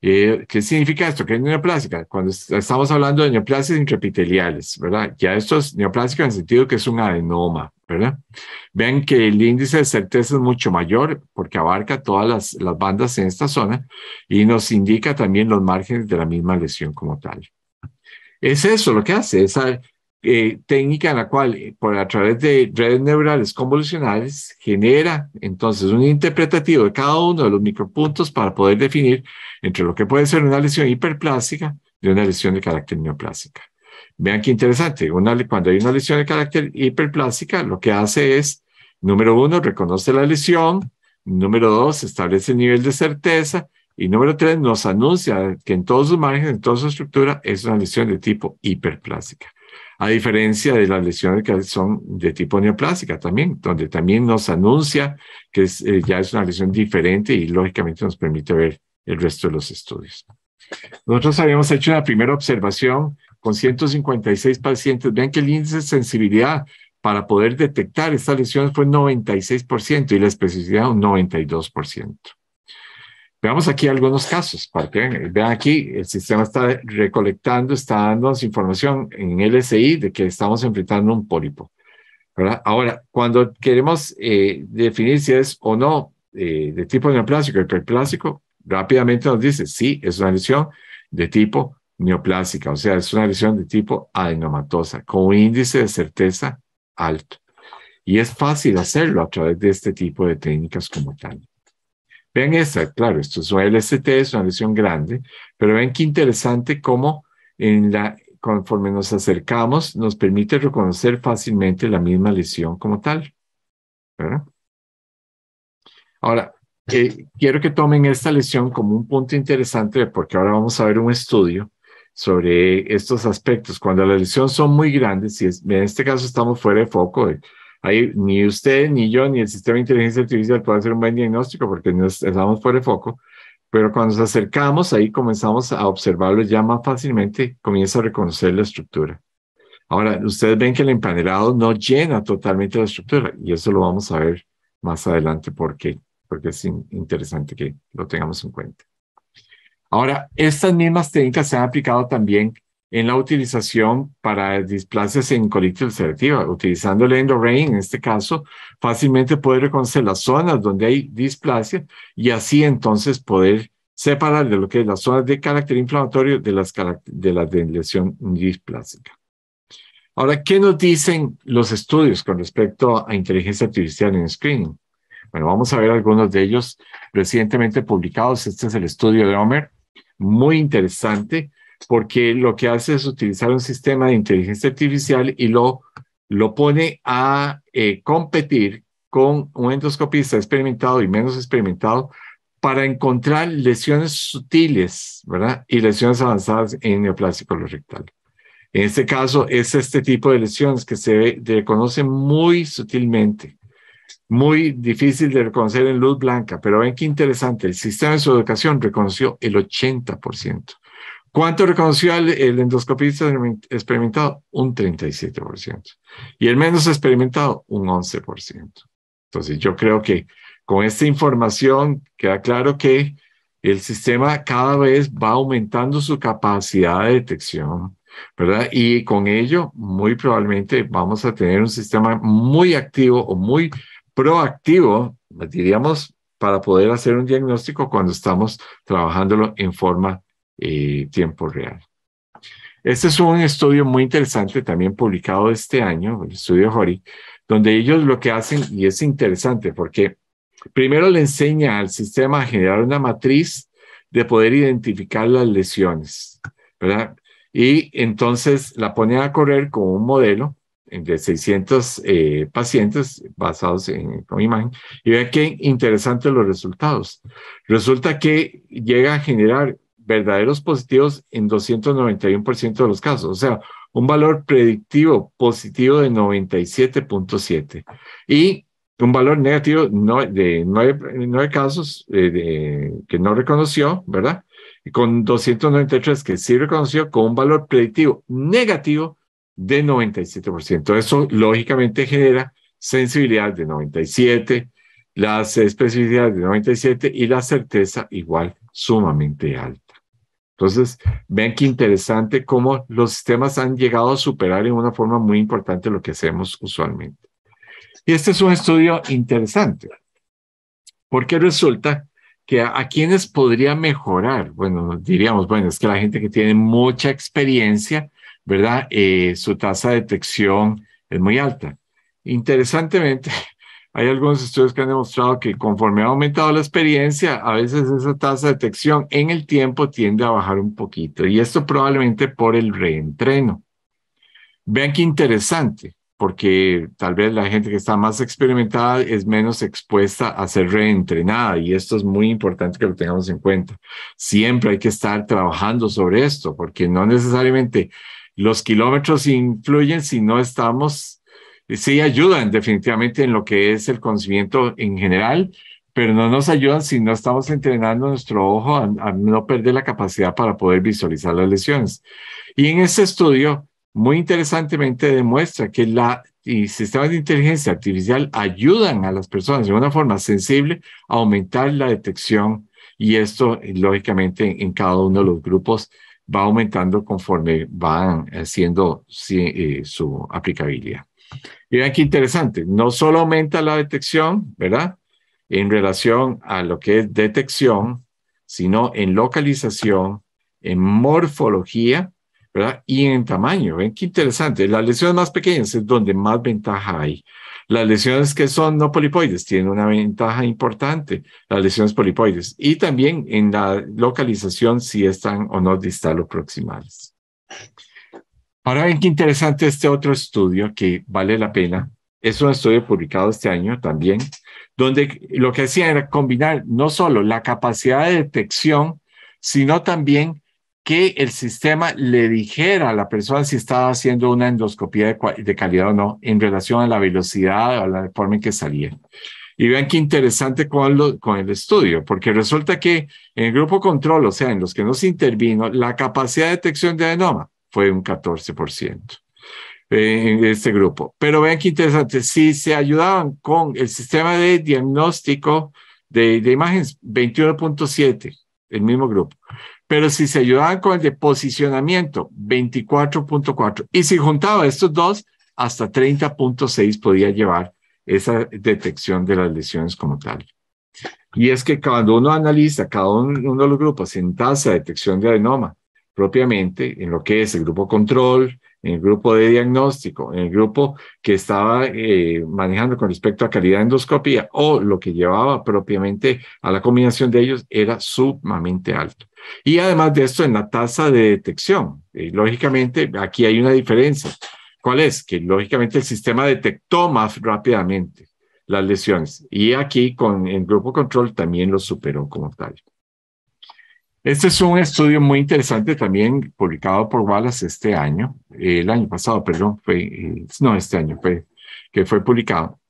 Eh, ¿Qué significa esto? ¿Qué es neoplásica Cuando estamos hablando de neoplasias intraepiteliales, ¿verdad? Ya esto es neoplasia en el sentido que es un adenoma, ¿verdad? Ven que el índice de certeza es mucho mayor porque abarca todas las, bandas en esta zona y nos indica también los márgenes de la misma lesión como tal. Es eso lo que hace, es eh, técnica en la cual, eh, por a través de redes neurales convolucionales, genera entonces un interpretativo de cada uno de los micropuntos para poder definir entre lo que puede ser una lesión hiperplástica y una lesión de carácter neoplásica. Vean qué interesante, una, cuando hay una lesión de carácter hiperplástica, lo que hace es, número uno, reconoce la lesión, número dos, establece el nivel de certeza, y número tres, nos anuncia que en todos sus márgenes, en toda su estructura, es una lesión de tipo hiperplástica a diferencia de las lesiones que son de tipo neoplásica también, donde también nos anuncia que eh, ya es una lesión diferente y lógicamente nos permite ver el resto de los estudios. Nosotros habíamos hecho una primera observación con 156 pacientes. Vean que el índice de sensibilidad para poder detectar estas lesiones fue 96% y la especificidad un 92%. Veamos aquí algunos casos para que vean, aquí, el sistema está recolectando, está dándonos información en LSI de que estamos enfrentando un pólipo. ¿verdad? Ahora, cuando queremos eh, definir si es o no eh, de tipo neoplásico, hiperplásico, rápidamente nos dice, sí, es una lesión de tipo neoplásica, o sea, es una lesión de tipo adenomatosa, con un índice de certeza alto. Y es fácil hacerlo a través de este tipo de técnicas como tal. Vean esta, claro, esto es una LST, es una lesión grande, pero ven qué interesante cómo en la, conforme nos acercamos nos permite reconocer fácilmente la misma lesión como tal. ¿verdad? Ahora, quiero que tomen esta lesión como un punto interesante porque ahora vamos a ver un estudio sobre estos aspectos. Cuando las lesiones son muy grandes, y en este caso estamos fuera de foco, ahí ni usted, ni yo, ni el sistema de inteligencia artificial puede hacer un buen diagnóstico porque nos, estamos fuera de foco, pero cuando nos acercamos ahí comenzamos a observarlo ya más fácilmente, comienza a reconocer la estructura. Ahora, ustedes ven que el empanelado no llena totalmente la estructura y eso lo vamos a ver más adelante porque, porque es interesante que lo tengamos en cuenta. Ahora, estas mismas técnicas se han aplicado también en la utilización para displasias en colitis ulcerativa. Utilizando el Endorain, en este caso, fácilmente poder reconocer las zonas donde hay displasia y así entonces poder separar de lo que es las zonas de carácter inflamatorio de las, de, las de lesión displásica. Ahora, ¿qué nos dicen los estudios con respecto a inteligencia artificial en screening? Bueno, vamos a ver algunos de ellos recientemente publicados. Este es el estudio de Homer, muy interesante porque lo que hace es utilizar un sistema de inteligencia artificial y lo, lo pone a eh, competir con un endoscopista experimentado y menos experimentado para encontrar lesiones sutiles, ¿verdad? Y lesiones avanzadas en neoplasia rectal. En este caso, es este tipo de lesiones que se reconoce muy sutilmente, muy difícil de reconocer en luz blanca, pero ven qué interesante, el sistema de su educación reconoció el 80%. ¿Cuánto reconoció el, endoscopista experimentado? Un 37%. Y el menos experimentado, un 11%. Entonces, yo creo que con esta información queda claro que el sistema cada vez va aumentando su capacidad de detección, ¿verdad? Y con ello, muy probablemente vamos a tener un sistema muy activo o muy proactivo, diríamos, para poder hacer un diagnóstico cuando estamos trabajándolo en forma eh, tiempo real. Este es un estudio muy interesante, también publicado este año, el estudio Hori, donde ellos lo que hacen, y es interesante porque primero le enseña al sistema a generar una matriz de poder identificar las lesiones, ¿verdad? Y entonces la pone a correr con un modelo de 600 eh, pacientes basados en con imagen y vean qué interesantes los resultados. Resulta que llega a generar verdaderos positivos en 291% de los casos, o sea, un valor predictivo positivo de 97.7 y un valor negativo no, de 9 casos eh, de, que no reconoció, ¿verdad? Y con 293 que sí reconoció con un valor predictivo negativo de 97%. Eso lógicamente genera sensibilidad de 97, las especificidades de 97 y la certeza igual sumamente alta. Entonces, ven qué interesante cómo los sistemas han llegado a superar en una forma muy importante lo que hacemos usualmente. Y este es un estudio interesante, porque resulta que a, quienes podría mejorar, bueno, diríamos, bueno, es que la gente que tiene mucha experiencia, ¿verdad? Eh, su tasa de detección es muy alta. Interesantemente, hay algunos estudios que han demostrado que conforme ha aumentado la experiencia, a veces esa tasa de detección en el tiempo tiende a bajar un poquito y esto probablemente por el reentreno. Vean qué interesante, porque tal vez la gente que está más experimentada es menos expuesta a ser reentrenada y esto es muy importante que lo tengamos en cuenta. Siempre hay que estar trabajando sobre esto porque no necesariamente los kilómetros influyen si no estamos sí ayudan definitivamente en lo que es el conocimiento en general, pero no nos ayudan si no estamos entrenando nuestro ojo a, no perder la capacidad para poder visualizar las lesiones. Y en este estudio, muy interesantemente demuestra que la y sistemas de inteligencia artificial ayudan a las personas de una forma sensible a aumentar la detección y esto eh, lógicamente en cada uno de los grupos va aumentando conforme van haciendo eh, su aplicabilidad. Y qué interesante, no solo aumenta la detección, ¿verdad? En relación a lo que es detección, sino en localización, en morfología, ¿verdad? Y en tamaño. Ven qué interesante. Las lesiones más pequeñas es donde más ventaja hay. Las lesiones que son no polipoides tienen una ventaja importante, las lesiones polipoides. Y también en la localización si están o no distal o proximales. Ahora ven qué interesante este otro estudio que vale la pena. Es un estudio publicado este año también, donde lo que hacían era combinar no solo la capacidad de detección, sino también que el sistema le dijera a la persona si estaba haciendo una endoscopía de, calidad o no en relación a la velocidad o la forma en que salía. Y vean qué interesante con, con el estudio, porque resulta que en el grupo control, o sea, en los que no se intervino, la capacidad de detección de adenoma fue un 14% eh, en este grupo. Pero vean qué interesante, si se ayudaban con el sistema de diagnóstico de, de imágenes, 21.7, el mismo grupo. Pero si se ayudaban con el de posicionamiento, 24.4. Y si juntaba estos dos, hasta 30.6 podía llevar esa detección de las lesiones como tal. Y es que cuando uno analiza cada uno de los grupos en tasa de detección de adenoma propiamente en lo que es el grupo control, en el grupo de diagnóstico, en el grupo que estaba eh, manejando con respecto a calidad de endoscopía o lo que llevaba propiamente a la combinación de ellos era sumamente alto. Y además de esto, en la tasa de detección, eh, lógicamente aquí hay una diferencia. ¿Cuál es? Que lógicamente el sistema detectó más rápidamente las lesiones y aquí con el grupo control también lo superó como tal. Este es un estudio muy interesante también publicado por Wallace este año, eh, el año pasado, perdón, fue, eh, no este año, fue, que fue publicado,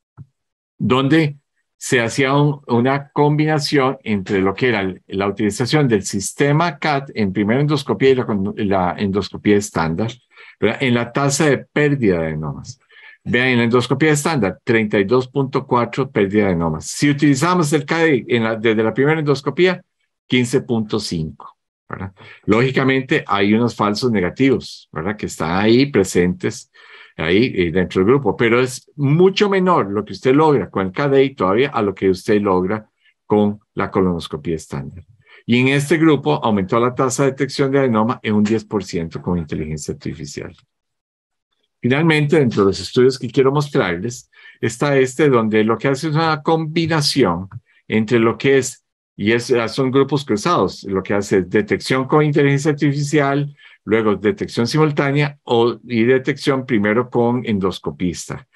donde se hacía una combinación entre lo que era la utilización del sistema CAT en primera endoscopía y la, endoscopía estándar, en la tasa de pérdida de nomas. Vean, en la endoscopía estándar, 32.4 pérdida de nomas. Si utilizamos el CAD la, desde la primera endoscopía, 15.5. ¿verdad? Lógicamente hay unos falsos negativos, ¿verdad? Que están ahí presentes, ahí eh, dentro del grupo, pero es mucho menor lo que usted logra con el CADEI todavía a lo que usted logra con la colonoscopia estándar. Y en este grupo aumentó la tasa de detección de adenoma en un 10% con inteligencia artificial. Finalmente, dentro de los estudios que quiero mostrarles, está este donde lo que hace es una combinación entre lo que es y ah, son grupos cruzados. Lo que hace es detección con inteligencia artificial, luego detección simultánea o, y detección primero con endoscopista.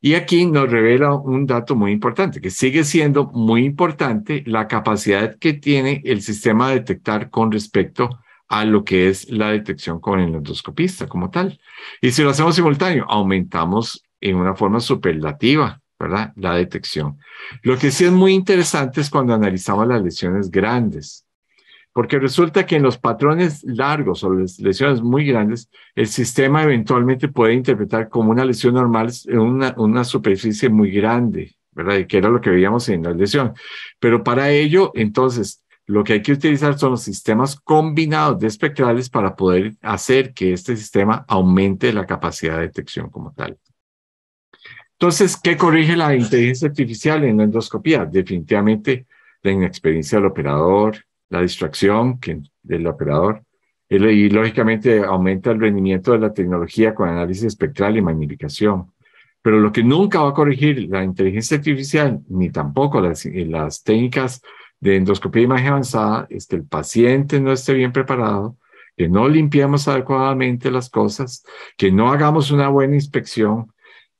Y aquí nos revela un dato muy importante, que sigue siendo muy importante la capacidad que tiene el sistema de detectar con respecto a lo que es la detección con el endoscopista como tal. Y si lo hacemos simultáneo, aumentamos en una forma superlativa ¿verdad? La detección. Lo que sí es muy interesante es cuando analizamos las lesiones grandes, porque resulta que en los patrones largos o las lesiones muy grandes, el sistema eventualmente puede interpretar como una lesión normal en una, una superficie muy grande, ¿verdad? Y que era lo que veíamos en la lesión. Pero para ello, entonces, lo que hay que utilizar son los sistemas combinados de espectrales para poder hacer que este sistema aumente la capacidad de detección como tal. Entonces, ¿qué corrige la inteligencia artificial en la endoscopía? Definitivamente la inexperiencia del operador, la distracción que, del operador, y lógicamente aumenta el rendimiento de la tecnología con análisis espectral y magnificación. Pero lo que nunca va a corregir la inteligencia artificial, ni tampoco eh, las, técnicas de endoscopía de imagen avanzada, es que el paciente no esté bien preparado, que no limpiemos adecuadamente las cosas, que no hagamos una buena inspección,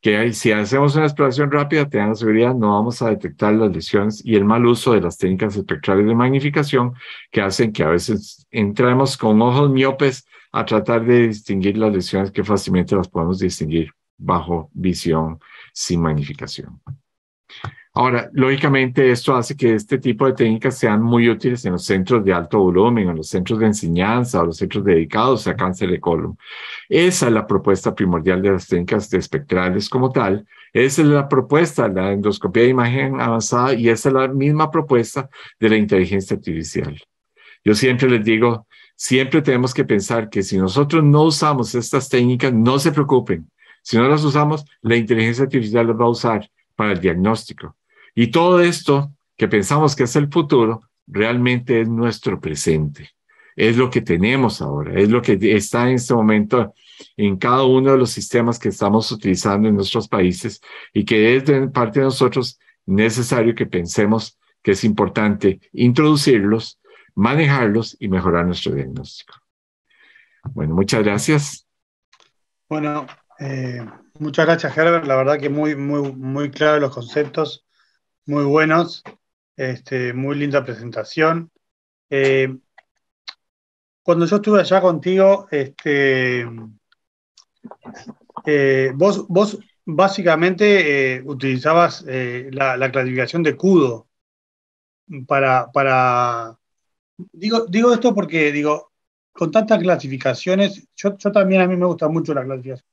que si hacemos una exploración rápida, tenemos seguridad, no vamos a detectar las lesiones y el mal uso de las técnicas espectrales de magnificación que hacen que a veces entremos con ojos miopes a tratar de distinguir las lesiones que fácilmente las podemos distinguir bajo visión sin magnificación. Ahora, lógicamente esto hace que este tipo de técnicas sean muy útiles en los centros de alto volumen, en los centros de enseñanza o los centros dedicados a cáncer de colon. Esa es la propuesta primordial de las técnicas de espectrales como tal. Esa es la propuesta de la endoscopía de imagen avanzada y esa es la misma propuesta de la inteligencia artificial. Yo siempre les digo, siempre tenemos que pensar que si nosotros no usamos estas técnicas, no se preocupen. Si no las usamos, la inteligencia artificial las va a usar para el diagnóstico, y todo esto que pensamos que es el futuro, realmente es nuestro presente. Es lo que tenemos ahora, es lo que está en este momento en cada uno de los sistemas que estamos utilizando en nuestros países y que es de parte de nosotros necesario que pensemos que es importante introducirlos, manejarlos y mejorar nuestro diagnóstico. Bueno, muchas gracias. Bueno, eh, muchas gracias, Herbert. La verdad que muy, muy, muy claro los conceptos muy buenos, este, muy linda presentación. Eh, cuando yo estuve allá contigo, este, eh, vos, vos básicamente eh, utilizabas la, clasificación de CUDO para... digo, digo esto porque, digo, con tantas clasificaciones, yo, yo también a mí me gusta mucho la clasificación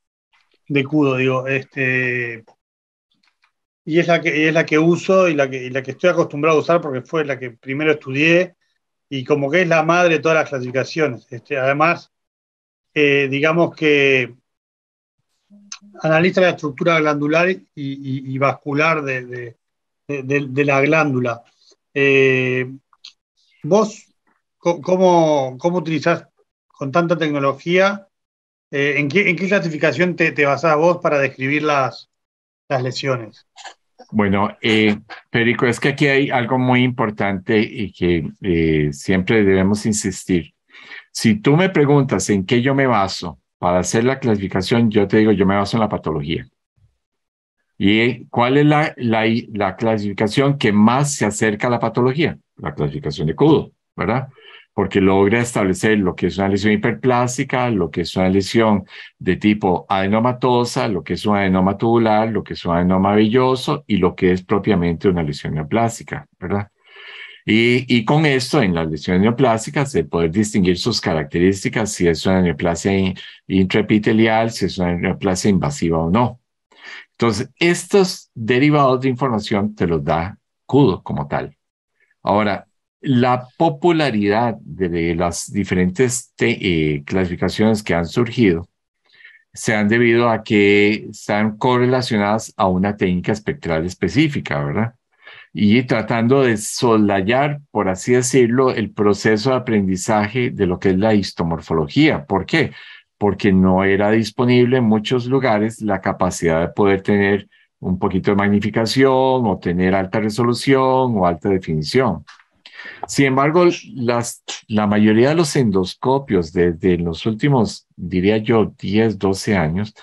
de CUDO, digo, este, y es la que, es la que uso y la que, estoy acostumbrado a usar porque fue la que primero estudié y como que es la madre de todas las clasificaciones. Este, además, eh, digamos que analiza la estructura glandular y, vascular de, la glándula. Eh, ¿Vos cómo, cómo utilizás con tanta tecnología? Eh, ¿en, qué, clasificación te, te basás vos para describir las, las lesiones. Bueno, Perico, eh, es que aquí hay algo muy importante y que eh, siempre debemos insistir. Si tú me preguntas en qué yo me baso para hacer la clasificación, yo te digo, yo me baso en la patología. ¿Y eh, cuál es la, la, clasificación que más se acerca a la patología? La clasificación de cudo, ¿verdad? porque logra establecer lo que es una lesión hiperplástica, lo que es una lesión de tipo adenomatosa, lo que es un adenoma tubular, lo que es un adenoma velloso y lo que es propiamente una lesión neoplástica, ¿verdad? Y, con esto, en las lesiones neoplásicas, de poder distinguir sus características, si es una neoplasia in, si es una neoplasia invasiva o no. Entonces, estos derivados de información te los da CUDO como tal. Ahora, la popularidad de las diferentes eh, clasificaciones que han surgido se han debido a que están correlacionadas a una técnica espectral específica, ¿verdad? Y tratando de soslayar, por así decirlo, el proceso de aprendizaje de lo que es la histomorfología. ¿Por qué? Porque no era disponible en muchos lugares la capacidad de poder tener un poquito de magnificación o tener alta resolución o alta definición. Sin embargo, las, la mayoría de los endoscopios desde los últimos, diría yo, 10, 12 años,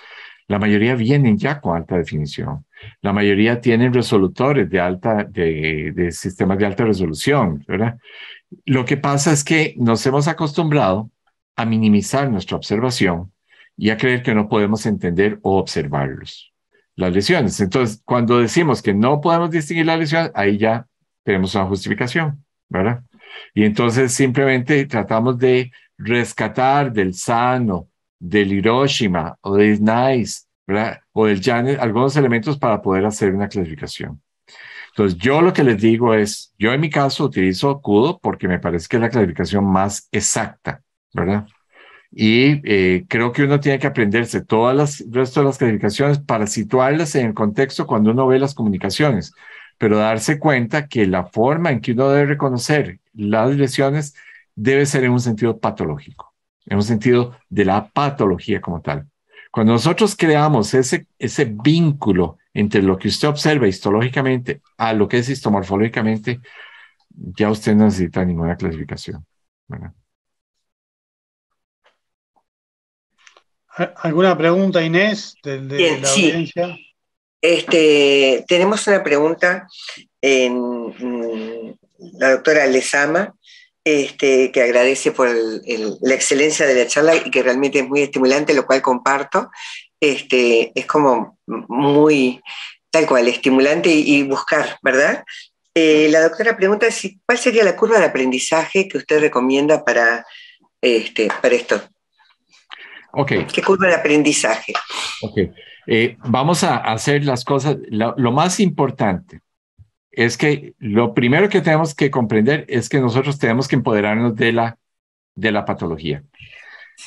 la mayoría vienen ya con alta definición. La mayoría tienen resolutores de alta, de, de sistemas de alta resolución, ¿verdad? Lo que pasa es que nos hemos acostumbrado a minimizar nuestra observación y a creer que no podemos entender o observarlos, las lesiones. Entonces, cuando decimos que no podemos distinguir las lesiones, ahí ya tenemos una justificación. ¿verdad? Y entonces simplemente tratamos de rescatar del Sano, del Hiroshima o del Nice, ¿verdad? O del Janet, algunos elementos para poder hacer una clasificación. Entonces, yo lo que les digo es, yo en mi caso utilizo Kudo porque me parece que es la clasificación más exacta, ¿verdad? Y eh, creo que uno tiene que aprenderse todas las resto de las clasificaciones para situarlas en el contexto cuando uno ve las comunicaciones pero darse cuenta que la forma en que uno debe reconocer las lesiones debe ser en un sentido patológico, en un sentido de la patología como tal. Cuando nosotros creamos ese, ese vínculo entre lo que usted observa histológicamente a lo que es histomorfológicamente, ya usted no necesita ninguna clasificación. ¿Alguna pregunta, Inés, de, este, tenemos una pregunta en la doctora Lezama, este, que agradece por la excelencia de la charla y que realmente es muy estimulante, lo cual comparto. Este, es como muy tal cual, estimulante y, buscar, ¿verdad? Eh, la doctora pregunta si, cuál sería la curva de aprendizaje que usted recomienda para, para esto. ¿Qué curva de aprendizaje? Okay. Eh, vamos a hacer las cosas, lo, más importante es que lo primero que tenemos que comprender es que nosotros tenemos que empoderarnos de la, de la patología.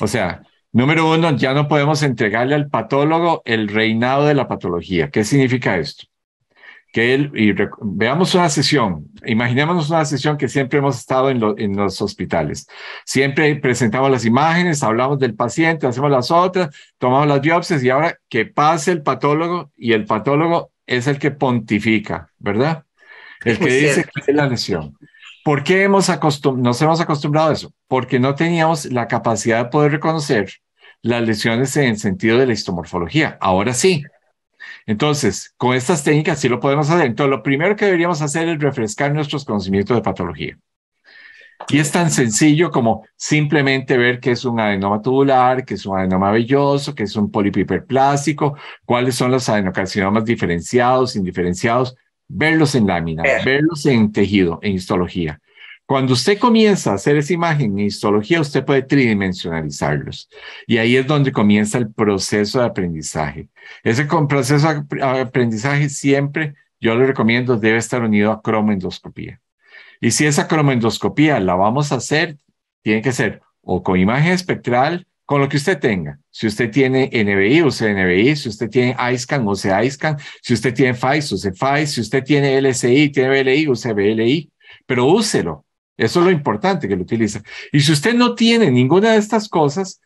O sea, número uno, ya no podemos entregarle al patólogo el reinado de la patología. ¿Qué significa esto? que él, veamos una sesión, imaginémonos una sesión que siempre hemos estado en, los hospitales. Siempre presentamos las imágenes, hablamos del paciente, hacemos las otras, tomamos las biopsias y ahora que pase el patólogo y el patólogo es el que pontifica, ¿verdad? El que dice es la lesión. ¿Por qué hemos nos hemos acostumbrado a eso? Porque no teníamos la capacidad de poder reconocer las lesiones en el sentido de la histomorfología. Ahora sí, entonces, con estas técnicas sí lo podemos hacer. Entonces, lo primero que deberíamos hacer es refrescar nuestros conocimientos de patología. Y es tan sencillo como simplemente ver qué es un adenoma tubular, qué es un adenoma velloso, qué es un polipiperplástico, cuáles son los adenocarcinomas diferenciados, indiferenciados, verlos en lámina, verlos en tejido, en histología. Cuando usted comienza a hacer esa imagen en histología, usted puede tridimensionalizarlos. Y ahí es donde comienza el proceso de aprendizaje. Ese proceso de aprendizaje siempre, yo le recomiendo, debe estar unido a cromendoscopía. Y si esa cromoendoscopía la vamos a hacer, tiene que ser o con imagen espectral, con lo que usted tenga. Si usted tiene NBI, o NBI. si usted tiene ISCAN, o ISCAN, si usted tiene FICE, use FICE, si usted tiene LSI, tiene BLI, use BLI, pero úselo eso es lo importante que lo utiliza. Y si usted no tiene ninguna de estas cosas,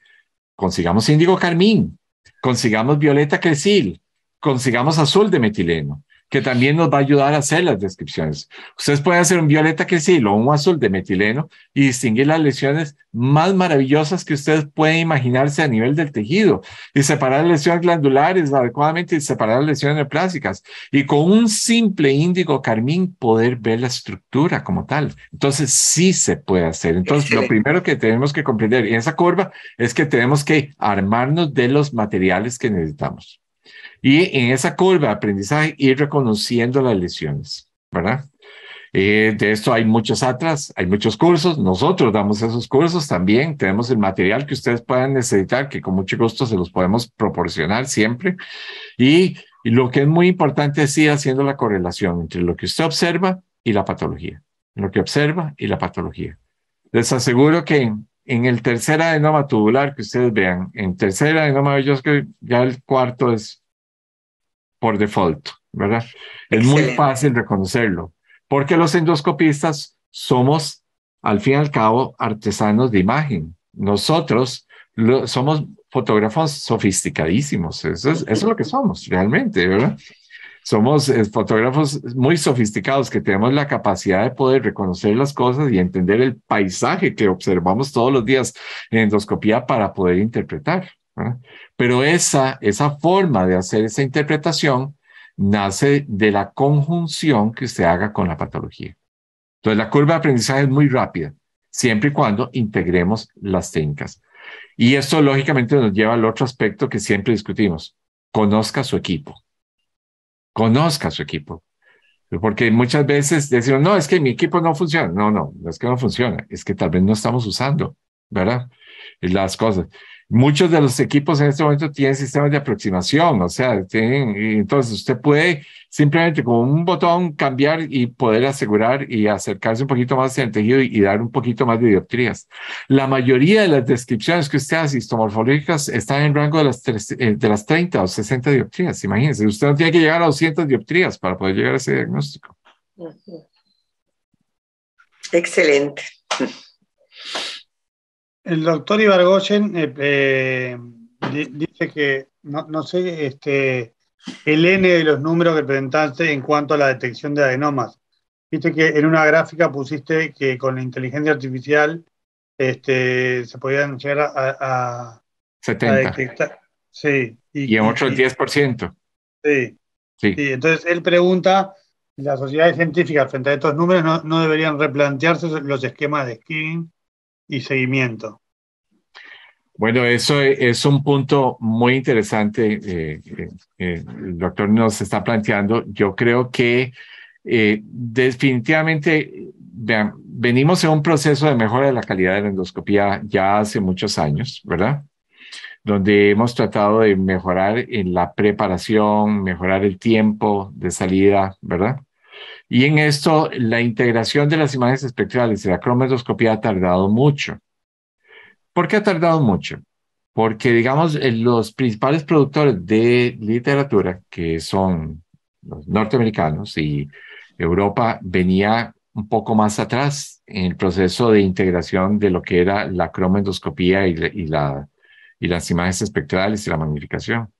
consigamos índigo carmín, consigamos violeta crecil consigamos azul de metileno que también nos va a ayudar a hacer las descripciones. Ustedes pueden hacer un violeta que sí o un azul de metileno y distinguir las lesiones más maravillosas que ustedes pueden imaginarse a nivel del tejido y separar lesiones glandulares adecuadamente y separar lesiones plásticas y con un simple índigo carmín poder ver la estructura como tal. Entonces sí se puede hacer. Entonces lo primero que tenemos que comprender en esa curva es que tenemos que armarnos de los materiales que necesitamos. Y en esa curva de aprendizaje ir reconociendo las lesiones, ¿verdad? Eh, de esto hay muchos atrás, hay muchos cursos, nosotros damos esos cursos también, tenemos el material que ustedes puedan necesitar, que con mucho gusto se los podemos proporcionar siempre. Y, lo que es muy importante es ir haciendo la correlación entre lo que usted observa y la patología, lo que observa y la patología. Les aseguro que en, el tercer adenoma tubular que ustedes vean, en tercer adenoma, yo que ya el cuarto es por default, ¿verdad? Es muy fácil reconocerlo, porque los endoscopistas somos, al fin y al cabo, artesanos de imagen. Nosotros somos fotógrafos sofisticadísimos, eso es, lo que somos realmente, ¿verdad? Somos eh, fotógrafos muy sofisticados que tenemos la capacidad de poder reconocer las cosas y entender el paisaje que observamos todos los días en endoscopía para poder interpretar. Pero esa, esa forma de hacer esa interpretación nace de la conjunción que se haga con la patología. Entonces, la curva de aprendizaje es muy rápida, siempre y cuando integremos las técnicas. Y esto, lógicamente, nos lleva al otro aspecto que siempre discutimos. Conozca su equipo. Conozca su equipo. Porque muchas veces decimos, no, es que mi equipo no funciona. No, no, no es que no funciona, es que tal vez no estamos usando, ¿verdad? Las cosas. Muchos de los equipos en este momento tienen sistemas de aproximación, o sea, tienen, entonces usted puede simplemente con un botón cambiar y poder asegurar y acercarse un poquito más al tejido y, dar un poquito más de dioptrías. La mayoría de las descripciones que usted hace histomorfológicas están en rango de las, eh, de las 30 o 60 dioptrías, imagínense, usted no tiene que llegar a 200 dioptrías para poder llegar a ese diagnóstico. Excelente. El doctor Ibargoyen eh, eh, dice que, no, sé, este, el N de los números que presentaste en cuanto a la detección de adenomas. Viste que en una gráfica pusiste que con la inteligencia artificial este, se podían llegar a, a 70. Sí. Y, en otro el 10%. Sí, sí. Entonces él pregunta, ¿la sociedad científicas frente a estos números no, deberían replantearse los esquemas de Skinning? y seguimiento. Bueno, eso e, es un punto muy interesante. Eh, eh, eh, el doctor nos está planteando. Yo creo que eh, definitivamente vean, venimos en un proceso de mejora de la calidad de la endoscopía ya hace muchos años, ¿verdad? Donde hemos tratado de mejorar en la preparación, mejorar el tiempo de salida, ¿verdad? Y en esto, la integración de las imágenes espectrales y la cromendoscopía ha tardado mucho. ¿Por qué ha tardado mucho? Porque, digamos, eh, los principales productores de literatura, que son los norteamericanos y Europa, venía un poco más atrás en el proceso de integración de lo que era la cromendoscopía y las imágenes espectrales y la magnificación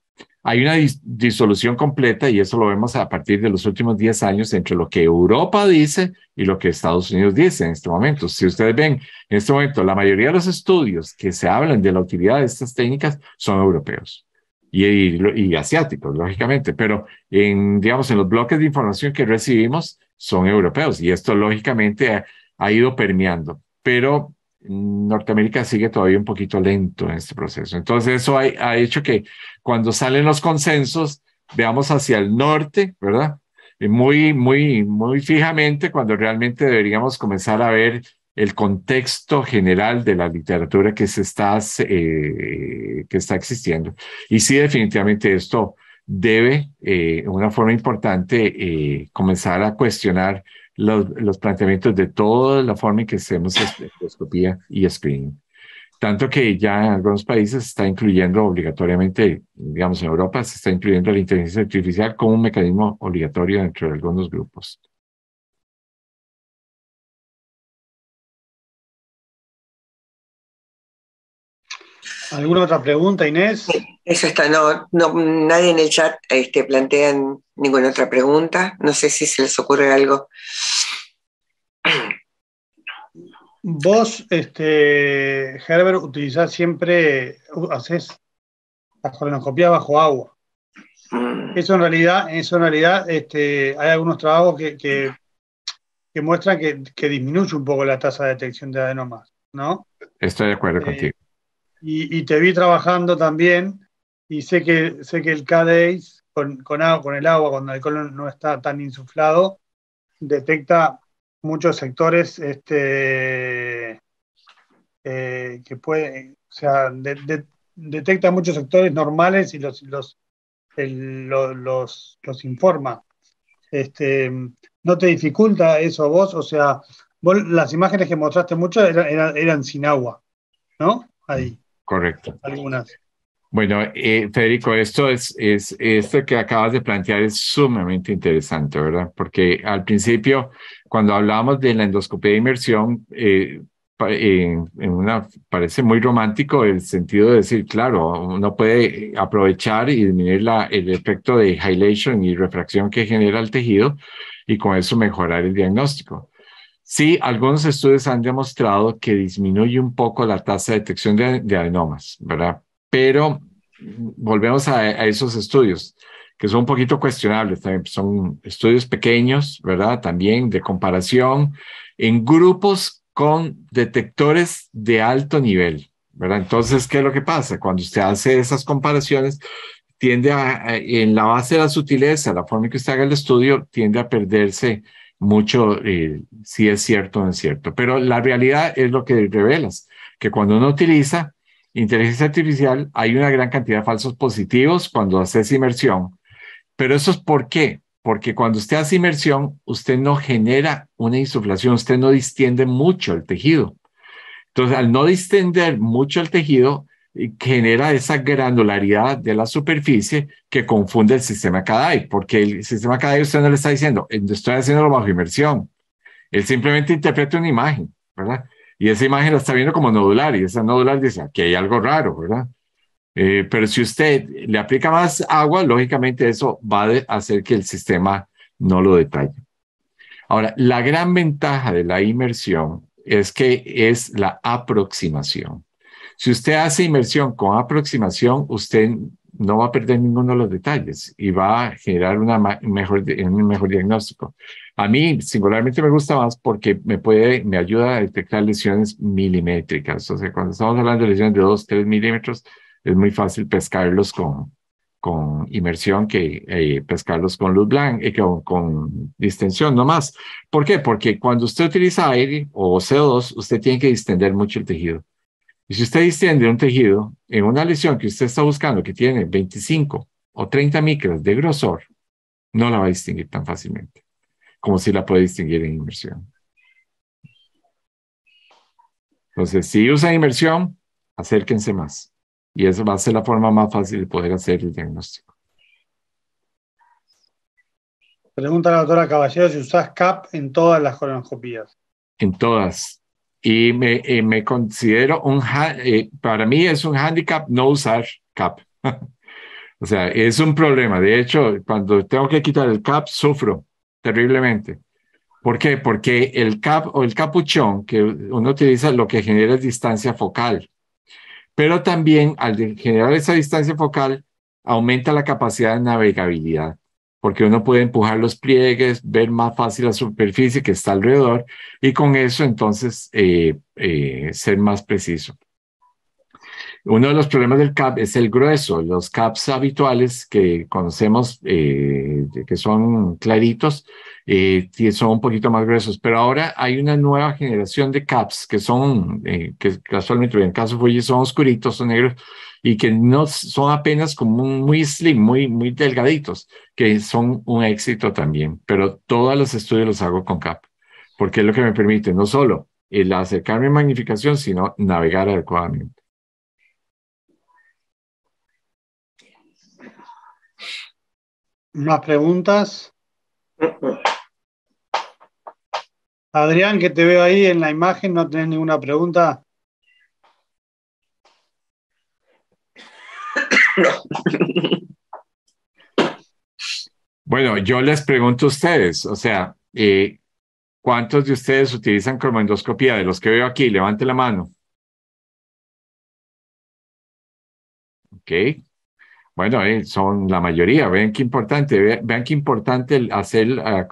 hay una disolución completa y eso lo vemos a partir de los últimos 10 años entre lo que Europa dice y lo que Estados Unidos dice en este momento. Si ustedes ven, en este momento la mayoría de los estudios que se hablan de la utilidad de estas técnicas son europeos y, asiáticos, lógicamente, pero en, digamos, en los bloques de información que recibimos son europeos y esto lógicamente ha ido permeando. Pero Norteamérica sigue todavía un poquito lento en este proceso. Entonces, eso ha, hecho que cuando salen los consensos, veamos hacia el norte, ¿verdad? muy, muy, muy fijamente, cuando realmente deberíamos comenzar a ver el contexto general de la literatura que, se está, eh, que está existiendo. Y sí, definitivamente esto debe, de eh, una forma importante, eh, comenzar a cuestionar los, planteamientos de toda la forma en que hacemos espectroscopía y screening. Tanto que ya en algunos países está incluyendo obligatoriamente, digamos en Europa, se está incluyendo la inteligencia artificial como un mecanismo obligatorio dentro de algunos grupos. ¿Alguna otra pregunta, Inés? eso está, no, no, nadie en el chat este, ninguna otra pregunta. No sé si se les ocurre algo. Vos, este, Herbert, utilizás siempre, haces la colonoscopia bajo agua. Mm. Eso en realidad, eso en realidad este, hay algunos trabajos que, que, que muestran que, disminuye un poco la tasa de detección de adenomas, ¿no? Estoy de acuerdo eh, contigo y, te vi trabajando también y sé que, sé que el k con, el agua, cuando el alcohol no está tan insuflado, detecta muchos sectores este, eh, que puede, o sea, detecta muchos sectores normales y los, los, los, informa. Este, ¿No te dificulta eso vos? O sea, las imágenes que mostraste mucho eran sin agua, ¿no? Ahí correcto. Bueno, eh, Federico, esto es, es, esto que acabas de plantear es sumamente interesante, ¿verdad? Porque al principio, cuando hablábamos de la endoscopía de inmersión, eh, eh, en una, parece muy romántico el sentido de decir, claro, uno puede aprovechar y disminuir la, el efecto de halation y refracción que genera el tejido y con eso mejorar el diagnóstico. Sí, algunos estudios han demostrado que disminuye un poco la tasa de detección de, adenomas, ¿verdad? Pero mm, volvemos a, a, esos estudios que son un poquito cuestionables también. Son estudios pequeños, ¿verdad? También de comparación en grupos con detectores de alto nivel, ¿verdad? Entonces, ¿qué es lo que pasa? Cuando usted hace esas comparaciones, tiende a, en la base de la sutileza, la forma en que usted haga el estudio, tiende a perderse mucho eh, si es cierto o no es cierto. Pero la realidad es lo que revelas, que cuando uno utiliza inteligencia artificial hay una gran cantidad de falsos positivos cuando haces inmersión. Pero eso es por qué. Porque cuando usted hace inmersión, usted no genera una insuflación, usted no distiende mucho el tejido. Entonces, al no distender mucho el tejido, genera esa granularidad de la superficie que confunde el sistema CADAI, porque el sistema CADAI usted no le está diciendo, eh, estoy haciéndolo bajo inmersión. Él simplemente interpreta una imagen, ¿verdad? Y esa imagen la está viendo como nodular, y esa nodular dice, aquí hay algo raro, ¿verdad? Eh, pero si usted le aplica más agua, lógicamente eso va a hacer que el sistema no lo detalle. Ahora, la gran ventaja de la inmersión es que es la aproximación. Si usted hace inmersión con aproximación, usted no va a perder ninguno de los detalles y va a generar una mejor, un mejor diagnóstico. A mí singularmente me gusta más porque me puede, me ayuda a detectar lesiones milimétricas. O sea, cuando estamos hablando de lesiones de 2, 3 milímetros, es muy fácil pescarlos con, con inmersión que eh, pescarlos con luz blanca, y eh, con, con, distensión nomás. ¿Por qué? Porque cuando usted utiliza aire o CO2, usted tiene que distender mucho el tejido. Y si usted distiende un tejido en una lesión que usted está buscando que tiene 25 o 30 micras de grosor, no la va a distinguir tan fácilmente como si la puede distinguir en inmersión. Entonces, si usa inmersión, acérquense más. Y esa va a ser la forma más fácil de poder hacer el diagnóstico. Pregunta la doctora Caballero si usas CAP en todas las colonoscopías. En todas, y me, me considero un, eh, para mí es un handicap no usar cap. o sea, es un problema. De hecho, cuando tengo que quitar el cap, sufro terriblemente. ¿Por qué? Porque el cap o el capuchón que uno utiliza lo que genera es distancia focal. Pero también al generar esa distancia focal aumenta la capacidad de navegabilidad porque uno puede empujar los pliegues, ver más fácil la superficie que está alrededor y con eso entonces eh, eh, ser más preciso. Uno de los problemas del CAP es el grueso. Los CAPs habituales que conocemos, eh, que son claritos, son un poquito más gruesos. Pero ahora hay una nueva generación de CAPs que son, que casualmente en el caso de Fuji son oscuritos, son negros, y que no son apenas como muy slim, muy, muy delgaditos, que son un éxito también. Pero todos los estudios los hago con CAP, porque es lo que me permite no solo el acercarme a magnificación, sino navegar adecuadamente. ¿Más preguntas? Adrián, que te veo ahí en la imagen, ¿no tienes ninguna pregunta? Bueno, yo les pregunto a ustedes, o sea, eh, ¿cuántos de ustedes utilizan cromendoscopía? De los que veo aquí, levante la mano. Ok. Bueno, eh, son la mayoría. Vean qué importante, vean, qué importante el hacer la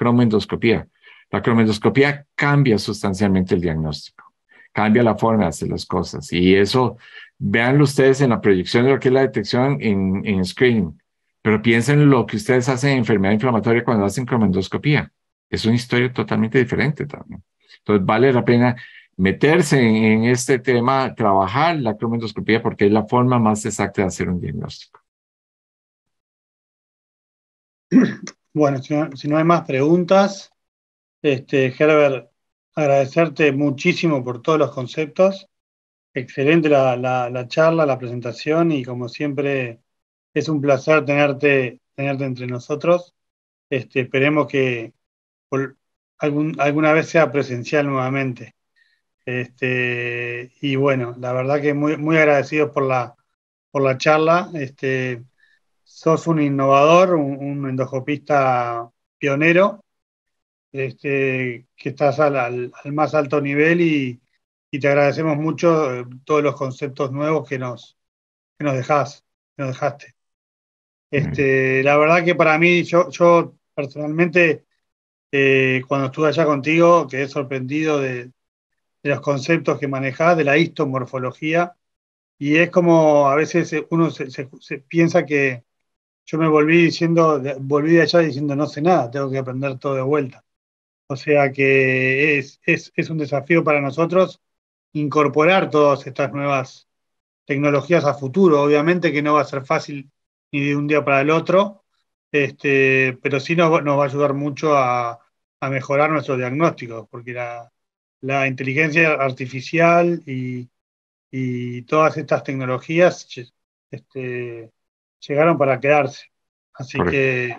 La cromendoscopía cambia sustancialmente el diagnóstico, cambia la forma de hacer las cosas. Y eso véanlo ustedes en la proyección de lo que es la detección en, en screening, pero piensen lo que ustedes hacen en enfermedad inflamatoria cuando hacen cromendoscopía. Es una historia totalmente diferente también. Entonces vale la pena meterse en, este tema, trabajar la cromendoscopía porque es la forma más exacta de hacer un diagnóstico. Bueno, si no, hay más preguntas, este, Herbert, agradecerte muchísimo por todos los conceptos excelente la, charla, la presentación y como siempre es un placer tenerte, tenerte entre nosotros. Este, esperemos que alguna vez sea presencial nuevamente. Este, y bueno, la verdad que muy, muy agradecidos por la, la charla. Este, sos un innovador, un, endoscopista pionero, este, que estás al, más alto nivel y, y te agradecemos mucho eh, todos los conceptos nuevos que nos, que nos nos dejaste. Este, la verdad que para mí, yo, yo personalmente, eh, cuando estuve allá contigo, quedé sorprendido de, los conceptos que manejás, de la histomorfología, y es como a veces eh, uno se, piensa que yo me volví diciendo, volví de allá diciendo no sé nada, tengo que aprender todo de vuelta. O sea que es, es, es un desafío para nosotros incorporar todas estas nuevas tecnologías a futuro. Obviamente que no va a ser fácil ni de un día para el otro, este, pero sí nos, nos va a ayudar mucho a, mejorar nuestros diagnósticos, porque la, inteligencia artificial y, todas estas tecnologías este, llegaron para quedarse. Así que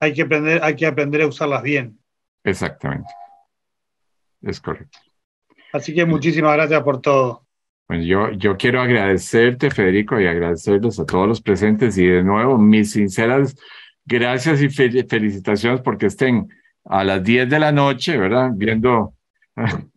hay que aprender, hay que aprender a usarlas bien. Exactamente. Es correcto. Así que muchísimas gracias por todo. pues yo, yo quiero agradecerte, Federico, y agradecerles a todos los presentes y de nuevo mis sinceras gracias y felicitaciones porque estén a las 10 de la noche, ¿verdad? Viendo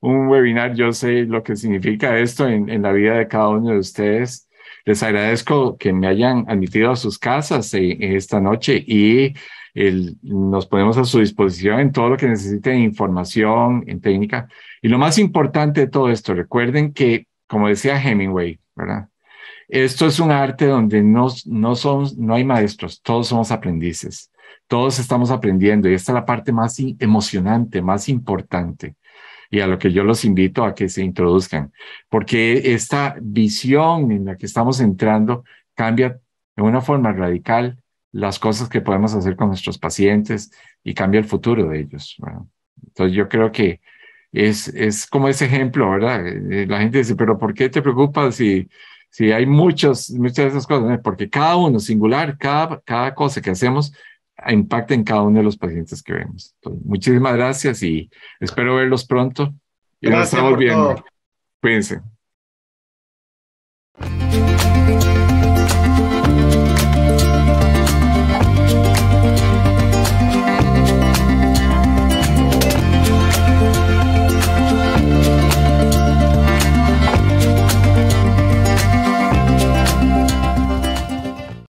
un webinar, yo sé lo que significa esto en, en, la vida de cada uno de ustedes. Les agradezco que me hayan admitido a sus casas eh, esta noche y nos ponemos a su disposición en todo lo que necesiten información, en técnica. Y lo más importante de todo esto, recuerden que, como decía Hemingway, ¿verdad? Esto es un arte donde no, no, somos, no hay maestros, todos somos aprendices, todos estamos aprendiendo y esta es la parte más emocionante, más importante y a lo que yo los invito a que se introduzcan, porque esta visión en la que estamos entrando cambia de una forma radical las cosas que podemos hacer con nuestros pacientes y cambia el futuro de ellos. Entonces yo creo que es, es como ese ejemplo, ¿verdad? Eh, la gente dice, pero ¿por qué te preocupas si, si hay muchas, muchas de esas cosas? Porque cada uno, singular, cada, cada cosa que hacemos impacta en cada uno de los pacientes que vemos. Entonces, muchísimas gracias y espero verlos pronto. Y nos estamos viendo. Cuídense.